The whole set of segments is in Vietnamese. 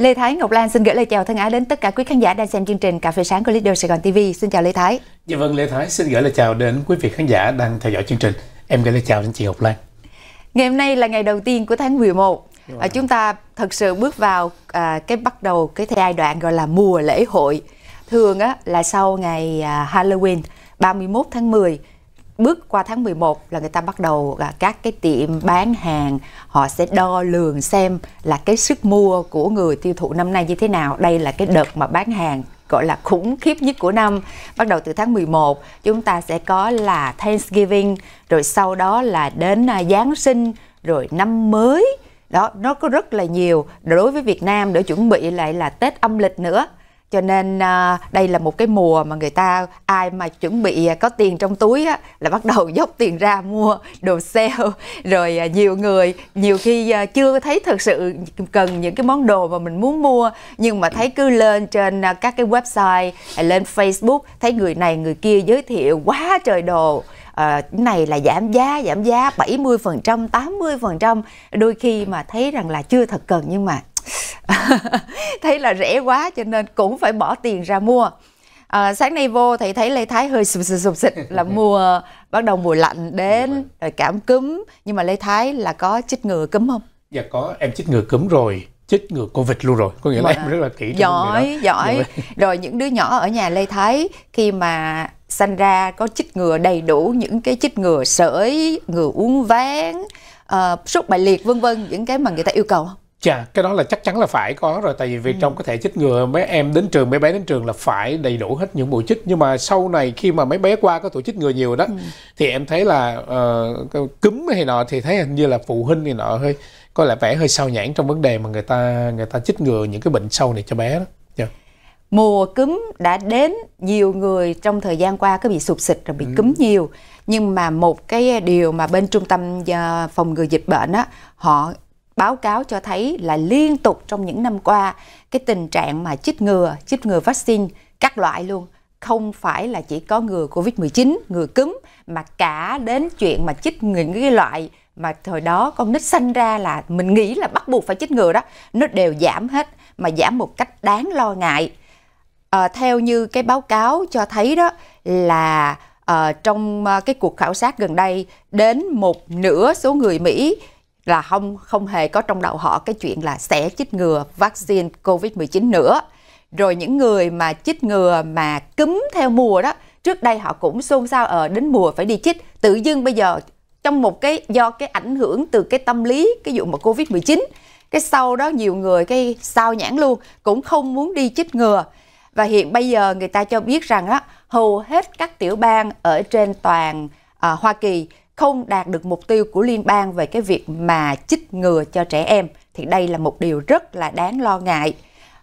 Lê Thái Ngọc Lan xin gửi lời chào thân ái đến tất cả quý khán giả đang xem chương trình Cà phê sáng của Leader Sài Gòn TV. Xin chào Lê Thái. Dạ vâng, Lê Thái xin gửi lời chào đến quý vị khán giả đang theo dõi chương trình. Em gửi lời chào đến chị Ngọc Lan. Ngày hôm nay là ngày đầu tiên của tháng 11. Dạ vâng. À, chúng ta thật sự bước vào à, cái bắt đầu cái giai đoạn gọi là mùa lễ hội. Thường á là sau ngày à, Halloween 31 tháng 10 bước qua tháng 11 là người ta bắt đầu là các cái tiệm bán hàng họ sẽ đo lường xem là cái sức mua của người tiêu thụ năm nay như thế nào. Đây là cái đợt mà bán hàng gọi là khủng khiếp nhất của năm. Bắt đầu từ tháng 11 chúng ta sẽ có là Thanksgiving rồi sau đó là đến à, Giáng sinh rồi năm mới. Đó, nó có rất là nhiều đối với Việt Nam để chuẩn bị lại là Tết âm lịch nữa cho nên à, đây là một cái mùa mà người ta ai mà chuẩn bị à, có tiền trong túi á, là bắt đầu dốc tiền ra mua đồ sale rồi à, nhiều người nhiều khi chưa thấy thực sự cần những cái món đồ mà mình muốn mua nhưng mà thấy cứ lên trên các cái website lên Facebook thấy người này người kia giới thiệu quá trời đồ à, này là giảm giá giảm giá 70 phần trăm 80 phần trăm đôi khi mà thấy rằng là chưa thật cần nhưng mà thấy là rẻ quá cho nên cũng phải bỏ tiền ra mua à, sáng nay vô thì thấy lê thái hơi sụp sụp sụp xịt là mùa bắt đầu mùa lạnh đến rồi cảm cúm nhưng mà lê thái là có chích ngừa cúm không dạ có em chích ngừa cúm rồi chích ngừa covid luôn rồi có nghĩa mà là em rất là kỹ giỏi giỏi dạ vâng. rồi những đứa nhỏ ở nhà lê thái khi mà sanh ra có chích ngừa đầy đủ những cái chích ngừa sởi ngừa uống ván uh, sốt bại liệt vân vân những cái mà người ta yêu cầu không Chà, cái đó là chắc chắn là phải có rồi tại vì vì ừ. trong có thể chích ngừa mấy em đến trường mấy bé đến trường là phải đầy đủ hết những mũi chích nhưng mà sau này khi mà mấy bé qua có tuổi chích ngừa nhiều đó ừ. thì em thấy là uh, cúm hay nọ thì thấy hình như là phụ huynh thì nọ hơi có lẽ vẻ hơi sao nhãn trong vấn đề mà người ta người ta chích ngừa những cái bệnh sâu này cho bé đó mùa cúm đã đến nhiều người trong thời gian qua cứ bị sụp xịt rồi bị ừ. cúm nhiều nhưng mà một cái điều mà bên trung tâm ờ, phòng ngừa dịch bệnh á họ báo cáo cho thấy là liên tục trong những năm qua cái tình trạng mà chích ngừa chích ngừa vaccine các loại luôn không phải là chỉ có ngừa Covid-19, ngừa cúm mà cả đến chuyện mà chích những cái loại mà thời đó con nít sanh ra là mình nghĩ là bắt buộc phải chích ngừa đó, nó đều giảm hết mà giảm một cách đáng lo ngại à, theo như cái báo cáo cho thấy đó là à, trong ờ, cái cuộc khảo sát gần đây đến một nửa số người Mỹ là không không hề có trong đầu họ cái chuyện là sẽ chích ngừa vaccine COVID-19 nữa. Rồi những người mà chích ngừa mà cúm theo mùa đó, trước đây họ cũng xôn xao ở đến mùa phải đi chích, tự dưng bây giờ trong một cái do cái ảnh hưởng từ cái tâm lý cái vụ mà Covid-19, cái sau đó nhiều người cái sao nhãn luôn cũng không muốn đi chích ngừa. Và hiện bây giờ người ta cho biết rằng á, hầu hết các tiểu bang ở trên toàn à, Hoa Kỳ không đạt được mục tiêu của liên bang về cái việc mà chích ngừa cho trẻ em thì đây là một điều rất là đáng lo ngại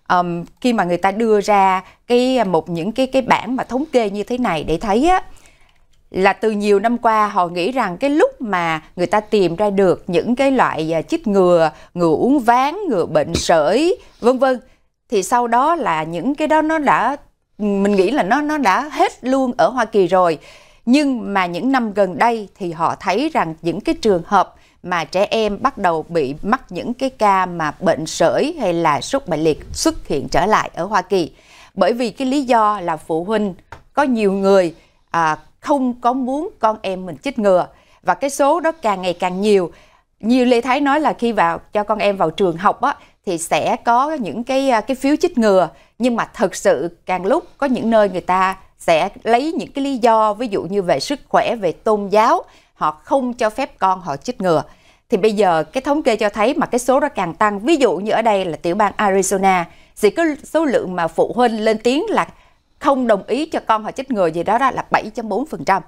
um, khi mà người ta đưa ra cái à, một những cái cái bảng mà thống kê như thế này để thấy á là từ nhiều năm qua họ nghĩ rằng cái lúc mà người ta tìm ra được những cái loại à, chích ngừa ngừa uống ván ngừa bệnh sởi vân vân thì sau đó là những cái đó nó đã mình nghĩ là nó nó đã hết luôn ở Hoa Kỳ rồi. Nhưng mà những năm gần đây thì họ thấy rằng những cái trường hợp mà trẻ em bắt đầu bị mắc những cái ca mà bệnh sởi hay là sốt bại liệt xuất hiện trở lại ở Hoa Kỳ. Bởi vì cái lý do là phụ huynh có nhiều người à, không có muốn con em mình chích ngừa và cái số đó càng ngày càng nhiều. như Lê Thái nói là khi vào cho con em vào trường học á thì sẽ có những cái à, cái phiếu chích ngừa nhưng mà thật sự càng lúc có những nơi người ta sẽ lấy những cái lý do ví dụ như về sức khỏe về tôn giáo họ không cho phép con họ chích ngừa thì bây giờ cái thống kê cho thấy mà cái số đó càng tăng ví dụ như ở đây là tiểu bang Arizona thì cái số lượng mà phụ huynh lên tiếng là không đồng ý cho con họ chích ngừa gì đó, đó là 7.4%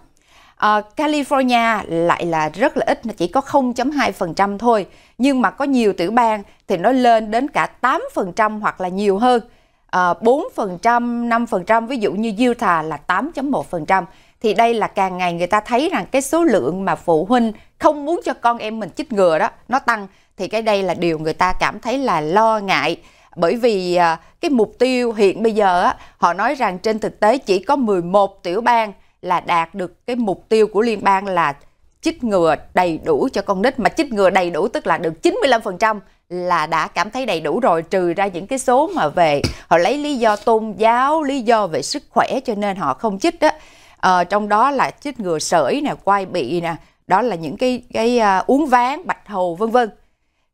Uh, California lại là rất là ít, nó chỉ có 0.2% thôi. Nhưng mà có nhiều tiểu bang thì nó lên đến cả 8% hoặc là nhiều hơn. Uh, 4%, 5%, ví dụ như Utah là 8.1%. Thì đây là càng ngày người ta thấy rằng cái số lượng mà phụ huynh không muốn cho con em mình chích ngừa đó, nó tăng. Thì cái đây là điều người ta cảm thấy là lo ngại bởi vì ờ, cái mục tiêu hiện bây giờ họ nói rằng trên thực tế chỉ có 11 tiểu bang là đạt được cái mục tiêu của liên bang là chích ngừa đầy đủ cho con nít mà chích ngừa đầy đủ tức là được 95% là đã cảm thấy đầy đủ rồi trừ ra những cái số mà về họ lấy lý do tôn giáo lý do về sức khỏe cho nên họ không chích đó à, ờ, trong đó là chích ngừa sởi nè quai bị nè đó là những cái cái uh, à, uống ván bạch hầu vân vân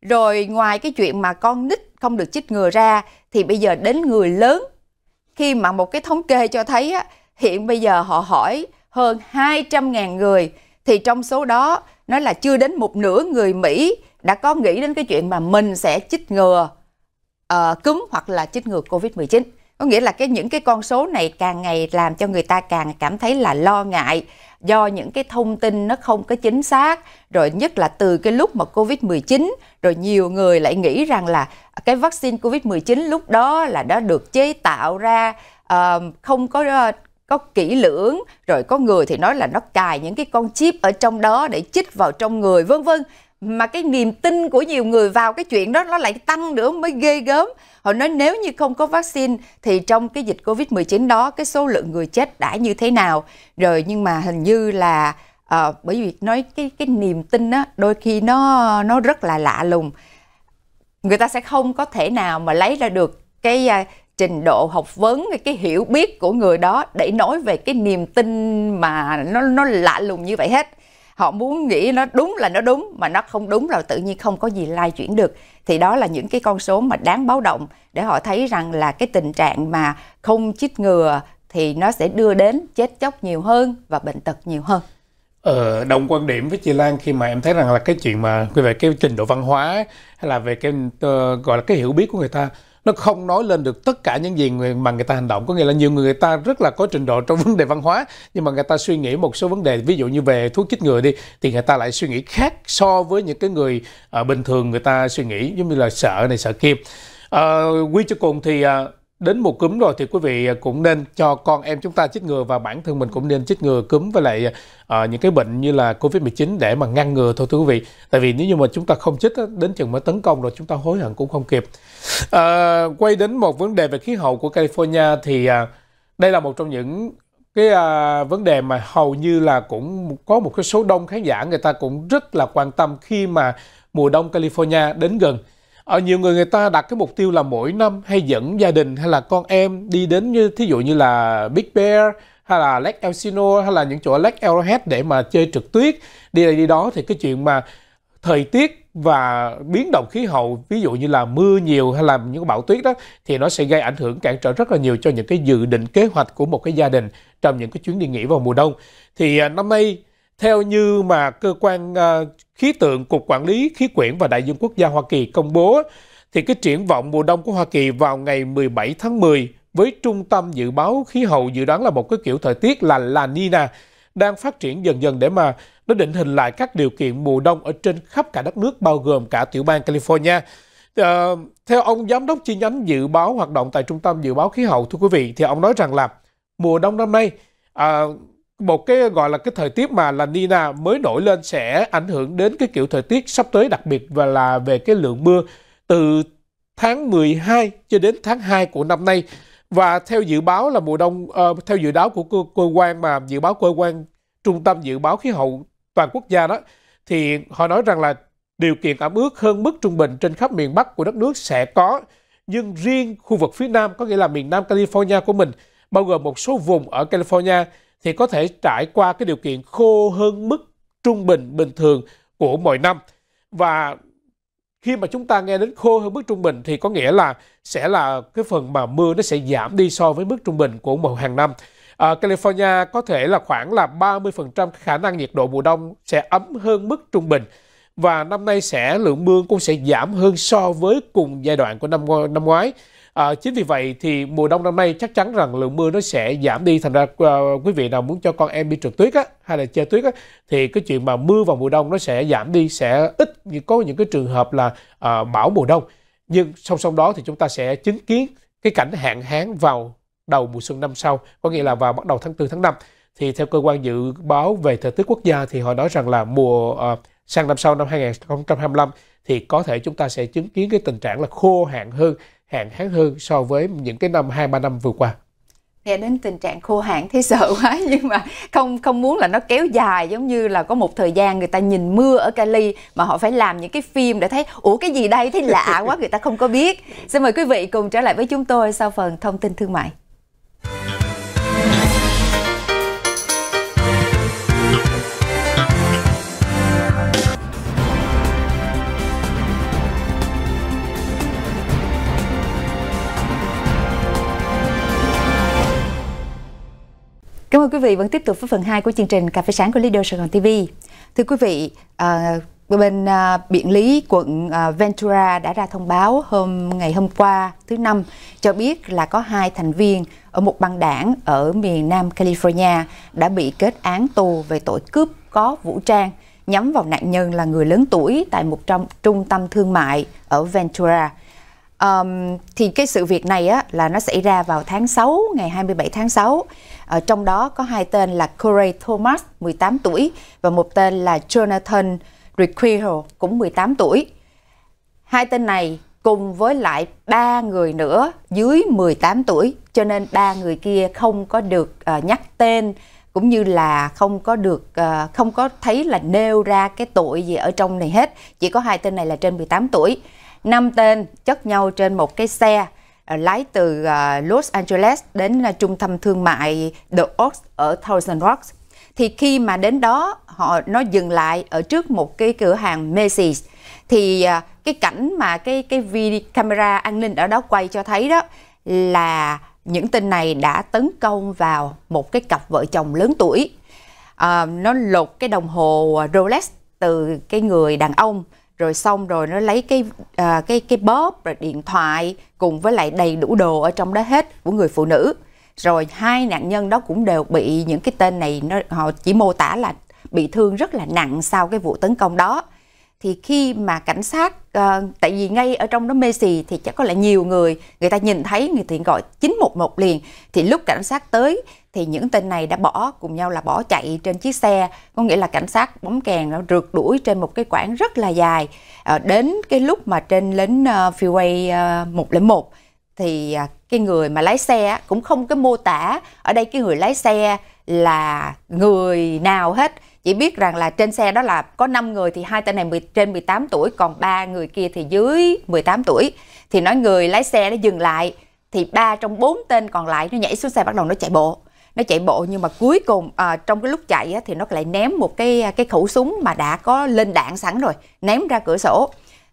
rồi ngoài cái chuyện mà con nít không được chích ngừa ra thì bây giờ đến người lớn khi mà một cái thống kê cho thấy á, hiện bây giờ họ hỏi hơn 200.000 người thì trong số đó nói là chưa đến một nửa người Mỹ đã có nghĩ đến cái chuyện mà mình sẽ chích ngừa uh, cúm hoặc là chích ngừa Covid-19. Có nghĩa là cái những cái con số này càng ngày làm cho người ta càng cảm thấy là lo ngại do những cái thông tin nó không có chính xác, rồi nhất là từ cái lúc mà Covid-19, rồi nhiều người lại nghĩ rằng là cái vaccine Covid-19 lúc đó là đã được chế tạo ra uh, không có có kỹ lưỡng rồi có người thì nói là nó cài những cái con chip ở trong đó để chích vào trong người vân vân mà cái niềm tin của nhiều người vào cái chuyện đó nó lại tăng nữa mới ghê gớm. Họ nói nếu như không có vaccine thì trong cái dịch Covid-19 đó cái số lượng người chết đã như thế nào. Rồi nhưng mà hình như là à, bởi vì nói cái cái niềm tin á đôi khi nó nó rất là lạ lùng. Người ta sẽ không có thể nào mà lấy ra được cái à, trình độ học vấn cái hiểu biết của người đó để nói về cái niềm tin mà nó nó lạ lùng như vậy hết họ muốn nghĩ nó đúng là nó đúng mà nó không đúng là tự nhiên không có gì lai chuyển được thì đó là những cái con số mà đáng báo động để họ thấy rằng là cái tình trạng mà không chích ngừa thì nó sẽ đưa đến chết chóc nhiều hơn và bệnh tật nhiều hơn Ờ, đồng quan điểm với chị Lan khi mà em thấy rằng là cái chuyện mà về cái trình độ văn hóa hay là về cái uh, gọi là cái hiểu biết của người ta nó không nói lên được tất cả những gì người mà người ta hành động có nghĩa là nhiều người ta rất là có trình độ trong vấn đề văn hóa nhưng mà người ta suy nghĩ một số vấn đề ví dụ như về thuốc chích ngừa đi thì người ta lại suy nghĩ khác so với những cái người uh, bình thường người ta suy nghĩ giống như là sợ này sợ kia uh, quy cho cùng thì uh, đến mùa cúm rồi thì quý vị cũng nên cho con em chúng ta chích ngừa và bản thân mình cũng nên chích ngừa cúm với lại uh, những cái bệnh như là Covid-19 để mà ngăn ngừa thôi thưa quý vị. Tại vì nếu như mà chúng ta không chích đến chừng mới tấn công rồi chúng ta hối hận cũng không kịp. Uh, quay đến một vấn đề về khí hậu của California thì uh, đây là một trong những cái à, vấn đề mà hầu như là cũng có một cái số đông khán giả người ta cũng rất là quan tâm khi mà mùa đông California đến gần ở ờ, nhiều người người ta đặt cái mục tiêu là mỗi năm hay dẫn gia đình hay là con em đi đến như thí dụ như là Big Bear hay là Lake Elsinore hay là những chỗ Lake Arrowhead để mà chơi trượt tuyết đi đây đi đó thì cái chuyện mà thời tiết và biến động khí hậu ví dụ như là mưa nhiều hay là những cái bão tuyết đó thì nó sẽ gây ảnh hưởng cản trở rất là nhiều cho những cái dự định kế hoạch của một cái gia đình trong những cái chuyến đi nghỉ vào mùa đông thì à, năm nay theo như mà cơ quan ờ, khí tượng Cục Quản lý Khí quyển và Đại dương Quốc gia Hoa Kỳ công bố, thì cái triển vọng mùa đông của Hoa Kỳ vào ngày 17 tháng 10 với Trung tâm Dự báo Khí hậu dự đoán là một cái kiểu thời tiết là La Nina đang phát triển dần dần để mà nó định hình lại các điều kiện mùa đông ở trên khắp cả đất nước bao gồm cả tiểu bang California. Uh, theo ông giám đốc chi nhánh dự báo hoạt động tại Trung tâm Dự báo Khí hậu, thưa quý vị, thì ông nói rằng là mùa đông năm nay uh, một cái gọi là cái thời tiết mà là Nina mới nổi lên sẽ ảnh hưởng đến cái kiểu thời tiết sắp tới đặc biệt và là về cái lượng mưa từ tháng 12 cho đến tháng 2 của năm nay và theo dự báo là mùa đông uh, theo dự báo của cơ, cơ quan mà dự báo cơ quan trung tâm dự báo khí hậu toàn quốc gia đó thì họ nói rằng là điều kiện ẩm ướt hơn mức trung bình trên khắp miền Bắc của đất nước sẽ có nhưng riêng khu vực phía Nam có nghĩa là miền Nam California của mình bao gồm một số vùng ở California thì có thể trải qua cái điều kiện khô hơn mức trung bình bình thường của mọi năm và khi mà chúng ta nghe đến khô hơn mức trung bình thì có nghĩa là sẽ là cái phần mà mưa nó sẽ giảm đi so với mức trung bình của một hàng năm. À, California có thể là khoảng là 30% khả năng nhiệt độ mùa đông sẽ ấm hơn mức trung bình và năm nay sẽ lượng mưa cũng sẽ giảm hơn so với cùng giai đoạn của năm năm ngoái À, chính vì vậy thì mùa đông năm nay chắc chắn rằng lượng mưa nó sẽ giảm đi thành ra à, quý vị nào muốn cho con em đi trượt tuyết á hay là chơi tuyết á thì cái chuyện mà mưa vào mùa đông nó sẽ giảm đi sẽ ít có những cái trường hợp là à, bão mùa đông nhưng song song đó thì chúng ta sẽ chứng kiến cái cảnh hạn hán vào đầu mùa xuân năm sau có nghĩa là vào bắt đầu tháng 4 tháng 5 thì theo cơ quan dự báo về thời tiết quốc gia thì họ nói rằng là mùa uh, sang năm sau năm 2025 thì có thể chúng ta sẽ chứng kiến cái tình trạng là khô hạn hơn, hạn hán hơn so với những cái năm 2 3 năm vừa qua nghe đến tình trạng khô hạn thấy sợ quá nhưng mà không không muốn là nó kéo dài giống như là có một thời gian người ta nhìn mưa ở Cali mà họ phải làm những cái phim để thấy ủa cái gì đây thấy lạ quá người ta không có biết. Xin mời quý vị cùng trở lại với chúng tôi sau phần thông tin thương mại. Cảm ơn quý vị vẫn tiếp tục với phần 2 của chương trình Cà phê sáng của Leader Sài Gòn TV. Thưa quý vị, à, bên à, Biện Lý, quận à, Ventura đã ra thông báo hôm ngày hôm qua thứ năm cho biết là có hai thành viên ở một băng đảng ở miền Nam California đã bị kết án tù về tội cướp có vũ trang nhắm vào nạn nhân là người lớn tuổi tại một trong trung tâm thương mại ở Ventura. Um, thì cái sự việc này á, là nó xảy ra vào tháng 6, ngày 27 tháng 6 ở trong đó có hai tên là Corey Thomas, 18 tuổi, và một tên là Jonathan Requiro, cũng 18 tuổi. Hai tên này cùng với lại ba người nữa dưới 18 tuổi, cho nên ba người kia không có được uh, nhắc tên cũng như là không có được uh, không có thấy là nêu ra cái tội gì ở trong này hết, chỉ có hai tên này là trên 18 tuổi. Năm tên chất nhau trên một cái xe Ờ, lái từ ờ, Los Angeles đến ờ, trung tâm thương mại The Oaks ở Thousand Rocks. Thì khi mà đến đó họ nó dừng lại ở trước một cái cửa hàng Macy's thì cái cảnh mà cái cái video camera an ninh ở đó quay cho thấy đó là những tên này đã tấn công vào một cái cặp vợ chồng lớn tuổi. À, nó lột cái đồng hồ Rolex từ cái người đàn ông rồi xong rồi nó lấy cái à, cái cái bóp rồi điện thoại cùng với lại đầy đủ đồ ở trong đó hết của người phụ nữ rồi hai nạn nhân đó cũng đều bị những cái tên này nó họ chỉ mô tả là bị thương rất là nặng sau cái vụ tấn công đó thì khi mà cảnh sát uh, tại vì ngay ở trong đó mê xì thì chắc có là nhiều người người ta nhìn thấy người thì gọi 911 liền thì lúc cảnh sát tới thì những tên này đã bỏ cùng nhau là bỏ chạy trên chiếc xe có nghĩa là cảnh sát bóng kèn nó rượt đuổi trên một cái quãng rất là dài à, đến cái lúc mà trên lên uh, ờ, freeway uh, ờ, 101 thì uh, cái người mà lái xe cũng không có mô tả ở đây cái người lái xe là người nào hết chỉ biết rằng là trên xe đó là có 5 người thì hai tên này 10, trên 18 tuổi còn ba người kia thì dưới 18 tuổi thì nói người lái xe nó dừng lại thì ba trong bốn tên còn lại nó nhảy xuống xe bắt đầu nó chạy bộ nó chạy bộ nhưng mà cuối cùng à, trong cái lúc chạy á, thì nó lại ném một cái à, cái khẩu súng mà đã có lên đạn sẵn rồi ném ra cửa sổ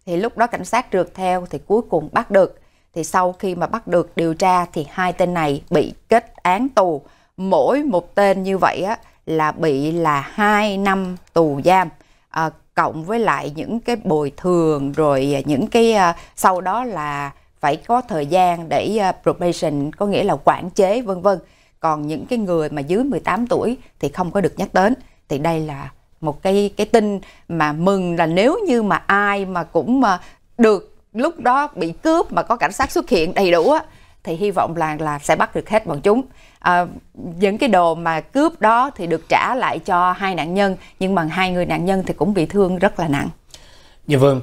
thì lúc đó cảnh sát trượt theo thì cuối cùng bắt được thì sau khi mà bắt được điều tra thì hai tên này bị kết án tù mỗi một tên như vậy á, là bị là hai năm tù giam à, cộng với lại những cái bồi thường rồi à, những cái à, sau đó là phải có thời gian để uh, probation có nghĩa là quản chế vân vân còn những cái người mà dưới 18 tuổi thì không có được nhắc đến thì đây là một cái cái tin mà mừng là nếu như mà ai mà cũng mà ờ, được lúc đó bị cướp mà có cảnh sát xuất hiện đầy đủ á thì hy vọng là là sẽ bắt được hết bọn chúng à, những cái đồ mà cướp đó thì được trả lại cho hai nạn nhân nhưng mà hai người nạn nhân thì cũng bị thương rất là nặng dạ vâng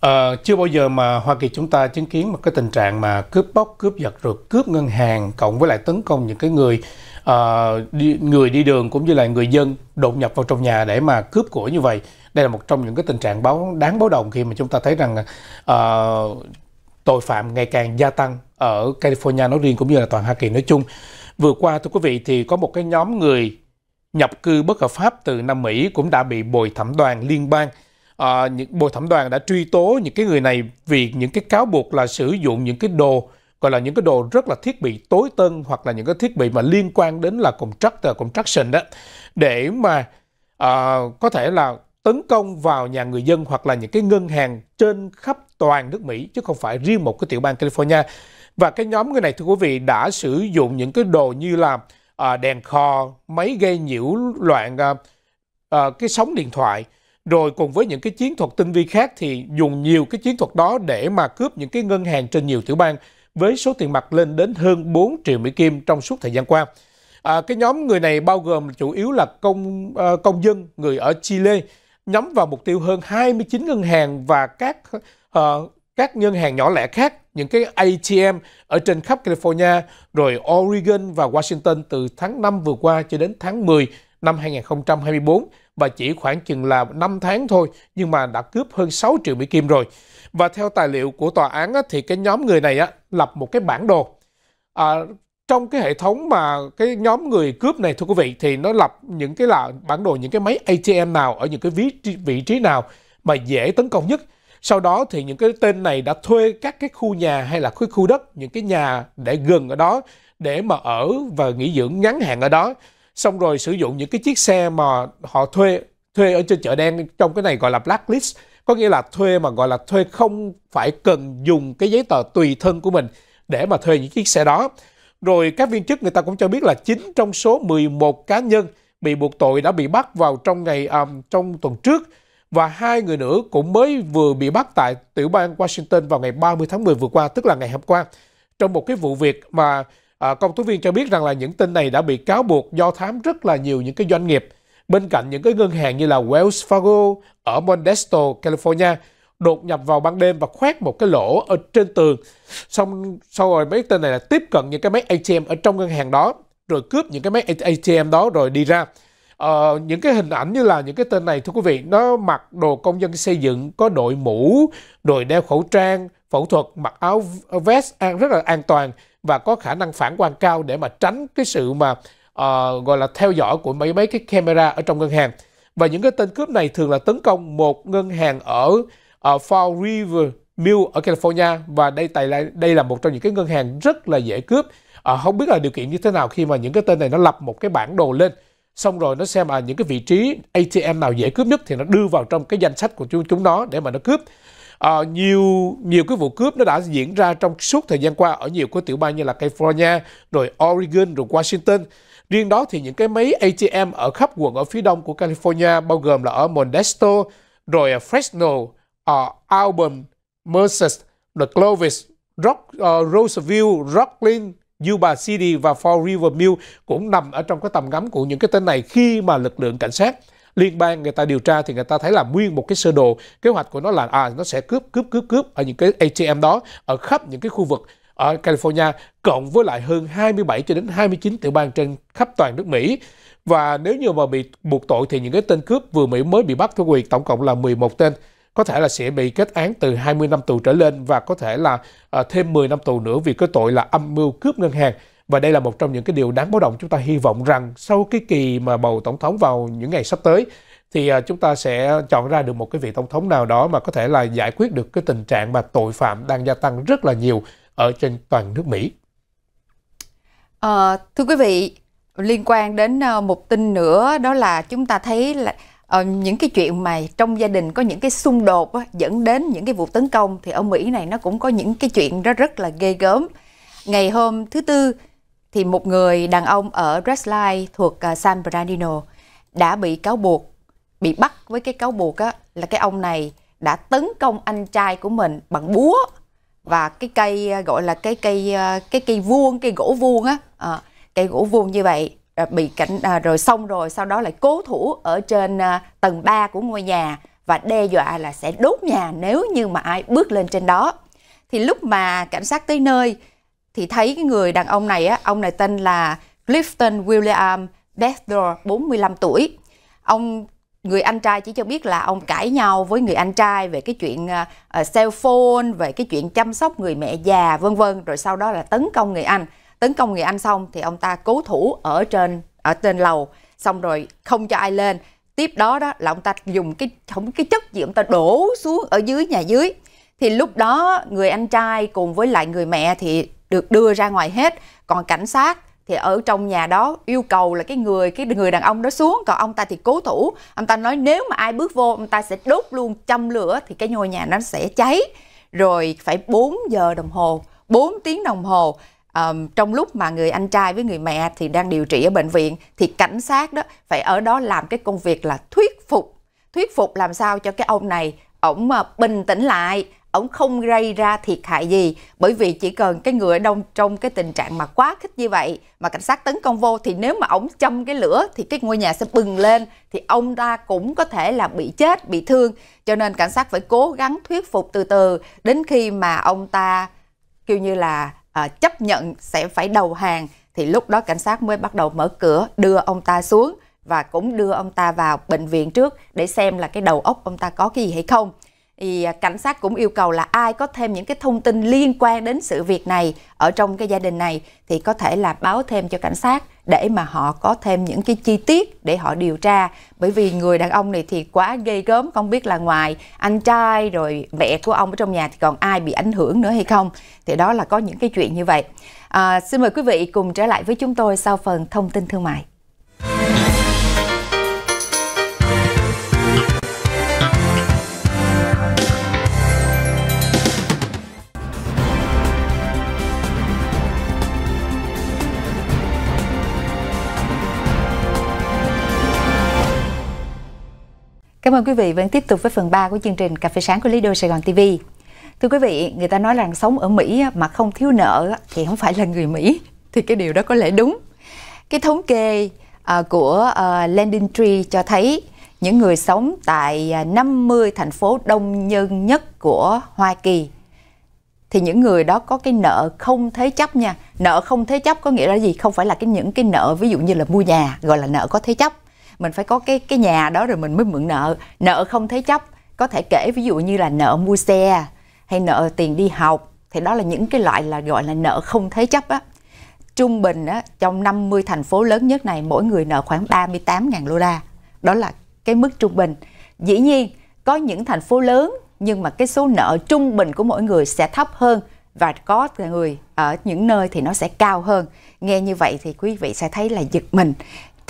À, chưa bao giờ mà Hoa Kỳ chúng ta chứng kiến một cái tình trạng mà cướp bóc, cướp giật rồi cướp ngân hàng cộng với lại tấn công những cái người uh, đi, người đi đường cũng như là người dân đột nhập vào trong nhà để mà cướp của như vậy. Đây là một trong những cái tình trạng báo đáng báo động khi mà chúng ta thấy rằng uh, tội phạm ngày càng gia tăng ở California nói riêng cũng như là toàn Hoa Kỳ nói chung. Vừa qua thưa quý vị thì có một cái nhóm người nhập cư bất hợp pháp từ Nam Mỹ cũng đã bị bồi thẩm đoàn liên bang à, những bồi thẩm đoàn đã truy tố những cái người này vì những cái cáo buộc là sử dụng những cái đồ gọi là những cái đồ rất là thiết bị tối tân hoặc là những cái thiết bị mà liên quan đến là contractor, contraction đó để mà à, có thể là tấn công vào nhà người dân hoặc là những cái ngân hàng trên khắp toàn nước Mỹ chứ không phải riêng một cái tiểu bang California. Và cái nhóm người này thưa quý vị đã sử dụng những cái đồ như là à, đèn kho, máy gây nhiễu loạn à, à, cái sóng điện thoại rồi cùng với những cái chiến thuật tinh vi khác thì dùng nhiều cái chiến thuật đó để mà cướp những cái ngân hàng trên nhiều tiểu bang với số tiền mặt lên đến hơn 4 triệu Mỹ Kim trong suốt thời gian qua. À, cái nhóm người này bao gồm chủ yếu là công à, công dân người ở Chile nhắm vào mục tiêu hơn 29 ngân hàng và các à, các ngân hàng nhỏ lẻ khác, những cái ATM ở trên khắp California, rồi Oregon và Washington từ tháng 5 vừa qua cho đến tháng 10 năm 2024 và chỉ khoảng chừng là 5 tháng thôi nhưng mà đã cướp hơn 6 triệu Mỹ Kim rồi. Và theo tài liệu của tòa án thì cái nhóm người này á, lập một cái bản đồ. À, trong cái hệ thống mà cái nhóm người cướp này thưa quý vị thì nó lập những cái là bản đồ những cái máy ATM nào ở những cái vị trí, vị trí nào mà dễ tấn công nhất. Sau đó thì những cái tên này đã thuê các cái khu nhà hay là cái khu đất, những cái nhà để gần ở đó để mà ở và nghỉ dưỡng ngắn hạn ở đó xong rồi sử dụng những cái chiếc xe mà họ thuê thuê ở trên chợ đen trong cái này gọi là blacklist có nghĩa là thuê mà gọi là thuê không phải cần dùng cái giấy tờ tùy thân của mình để mà thuê những chiếc xe đó. Rồi các viên chức người ta cũng cho biết là chín trong số 11 cá nhân bị buộc tội đã bị bắt vào trong ngày um, trong tuần trước và hai người nữa cũng mới vừa bị bắt tại tiểu bang Washington vào ngày 30 tháng 10 vừa qua, tức là ngày hôm qua trong một cái vụ việc mà À, công tố viên cho biết rằng là những tin này đã bị cáo buộc do thám rất là nhiều những cái doanh nghiệp bên cạnh những cái ngân hàng như là Wells Fargo ở Modesto, California đột nhập vào ban đêm và khoét một cái lỗ ở trên tường. Xong sau rồi mấy tên này là tiếp cận những cái máy ATM ở trong ngân hàng đó rồi cướp những cái máy ATM đó rồi đi ra. Ờ, những cái hình ảnh như là những cái tên này thưa quý vị nó mặc đồ công dân xây dựng có đội mũ, đội đeo khẩu trang, phẫu thuật, mặc áo vest an rất là an toàn và có khả năng phản quang cao để mà tránh cái sự mà uh, gọi là theo dõi của mấy mấy cái camera ở trong ngân hàng và những cái tên cướp này thường là tấn công một ngân hàng ở ở ờ, uh, Fall River Mill ở California và đây tại là đây là một trong những cái ngân hàng rất là dễ cướp à, không biết là điều kiện như thế nào khi mà những cái tên này nó lập một cái bản đồ lên xong rồi nó xem à những cái vị trí ATM nào dễ cướp nhất thì nó đưa vào trong cái danh sách của chúng chúng nó để mà nó cướp à, nhiều nhiều cái vụ cướp nó đã diễn ra trong suốt thời gian qua ở nhiều cái tiểu bang như là California, rồi Oregon, rồi Washington. Riêng đó thì những cái máy ATM ở khắp quận ở phía đông của California bao gồm là ở Modesto, rồi Fresno, ở ờ, Auburn, Merced, rồi Clovis, Rock, uh, Roseville, Rocklin, Yuba City và Fall River Mill cũng nằm ở trong cái tầm ngắm của những cái tên này khi mà lực lượng cảnh sát liên bang người ta điều tra thì người ta thấy là nguyên một cái sơ đồ kế hoạch của nó là à nó sẽ cướp cướp cướp cướp ở những cái ATM đó ở khắp những cái khu vực ở California cộng với lại hơn 27 cho đến 29 tiểu bang trên khắp toàn nước Mỹ. Và nếu như mà bị buộc tội thì những cái tên cướp vừa Mỹ mới bị bắt thưa quyền tổng cộng là 11 tên có thể là sẽ bị kết án từ 20 năm tù trở lên và có thể là ờ, thêm 10 năm tù nữa vì cái tội là âm mưu cướp ngân hàng. Và đây là một trong những cái điều đáng báo động chúng ta hy vọng rằng sau cái kỳ mà bầu tổng thống vào những ngày sắp tới thì à, chúng ta sẽ chọn ra được một cái vị tổng thống nào đó mà có thể là giải quyết được cái tình trạng mà tội phạm đang gia tăng rất là nhiều ở trên toàn nước Mỹ. À, thưa quý vị, liên quan đến ờ, một tin nữa đó là chúng ta thấy là uh, những cái chuyện mà trong gia đình có những cái xung đột á, dẫn đến những cái vụ tấn công thì ở Mỹ này nó cũng có những cái chuyện đó rất là ghê gớm. Ngày hôm thứ tư thì một người đàn ông ở Redline thuộc à, San Bernardino đã bị cáo buộc bị bắt với cái cáo buộc á là cái ông này đã tấn công anh trai của mình bằng búa và cái cây à, gọi là cái cây à, cái cây vuông cây gỗ vuông á à, cây gỗ vuông như vậy bị cảnh à, rồi xong rồi sau đó lại cố thủ ở trên à, tầng 3 của ngôi nhà và đe dọa là sẽ đốt nhà nếu như mà ai bước lên trên đó thì lúc mà cảnh sát tới nơi thì thấy cái người đàn ông này á, ông này tên là Clifton William Dexter, 45 tuổi. Ông người anh trai chỉ cho biết là ông cãi nhau với người anh trai về cái chuyện uh, cell phone, về cái chuyện chăm sóc người mẹ già vân vân rồi sau đó là tấn công người anh. Tấn công người anh xong thì ông ta cố thủ ở trên ở trên lầu xong rồi không cho ai lên. Tiếp đó đó là ông ta dùng cái không cái chất gì ông ta đổ xuống ở dưới nhà dưới. Thì lúc đó người anh trai cùng với lại người mẹ thì được đưa ra ngoài hết còn cảnh sát thì ở trong nhà đó yêu cầu là cái người cái người đàn ông đó xuống còn ông ta thì cố thủ ông ta nói nếu mà ai bước vô ông ta sẽ đốt luôn châm lửa thì cái ngôi nhà nó sẽ cháy rồi phải 4 giờ đồng hồ 4 tiếng đồng hồ um, trong lúc mà người anh trai với người mẹ thì đang điều trị ở bệnh viện thì cảnh sát đó phải ở đó làm cái công việc là thuyết phục thuyết phục làm sao cho cái ông này ổng ờ, bình tĩnh lại ổng không gây ra thiệt hại gì bởi vì chỉ cần cái người ở đông trong cái tình trạng mà quá khích như vậy mà cảnh sát tấn công vô thì nếu mà ổng châm cái lửa thì cái ngôi nhà sẽ bừng lên thì ông ta cũng có thể là bị chết bị thương cho nên cảnh sát phải cố gắng thuyết phục từ từ đến khi mà ông ta kêu như là à, chấp nhận sẽ phải đầu hàng thì lúc đó cảnh sát mới bắt đầu mở cửa đưa ông ta xuống và cũng đưa ông ta vào bệnh viện trước để xem là cái đầu óc ông ta có cái gì hay không thì à, cảnh sát cũng yêu cầu là ai có thêm những cái thông tin liên quan đến sự việc này ở trong cái gia đình này thì có thể là báo thêm cho cảnh sát để mà họ có thêm những cái chi tiết để họ điều tra bởi vì người đàn ông này thì quá ghê gớm không biết là ngoài anh trai rồi mẹ của ông ở trong nhà thì còn ai bị ảnh hưởng nữa hay không thì đó là có những cái chuyện như vậy à, xin mời quý vị cùng trở lại với chúng tôi sau phần thông tin thương mại Cảm ơn quý vị vẫn tiếp tục với phần 3 của chương trình Cà phê sáng của Lido Sài Gòn TV. Thưa quý vị, người ta nói rằng sống ở Mỹ mà không thiếu nợ thì không phải là người Mỹ. Thì cái điều đó có lẽ đúng. Cái thống kê ờ, của ờ, Landing Tree cho thấy những người sống tại 50 ờ, thành phố đông dân nhất của Hoa Kỳ thì những người đó có cái nợ không thế chấp nha nợ không thế chấp có nghĩa là gì không phải là cái những cái nợ ví dụ như là mua nhà gọi là nợ có thế chấp mình phải có cái cái nhà đó rồi mình mới mượn nợ nợ không thế chấp có thể kể ví dụ như là nợ mua xe hay nợ tiền đi học thì đó là những cái loại là gọi là nợ không thế chấp á trung bình á trong 50 thành phố lớn nhất này mỗi người nợ khoảng 38.000 đô la đó là cái mức trung bình dĩ nhiên có những thành phố lớn nhưng mà cái số nợ trung bình của mỗi người sẽ thấp hơn và có người ở những nơi thì nó sẽ cao hơn nghe như vậy thì quý vị sẽ thấy là giật mình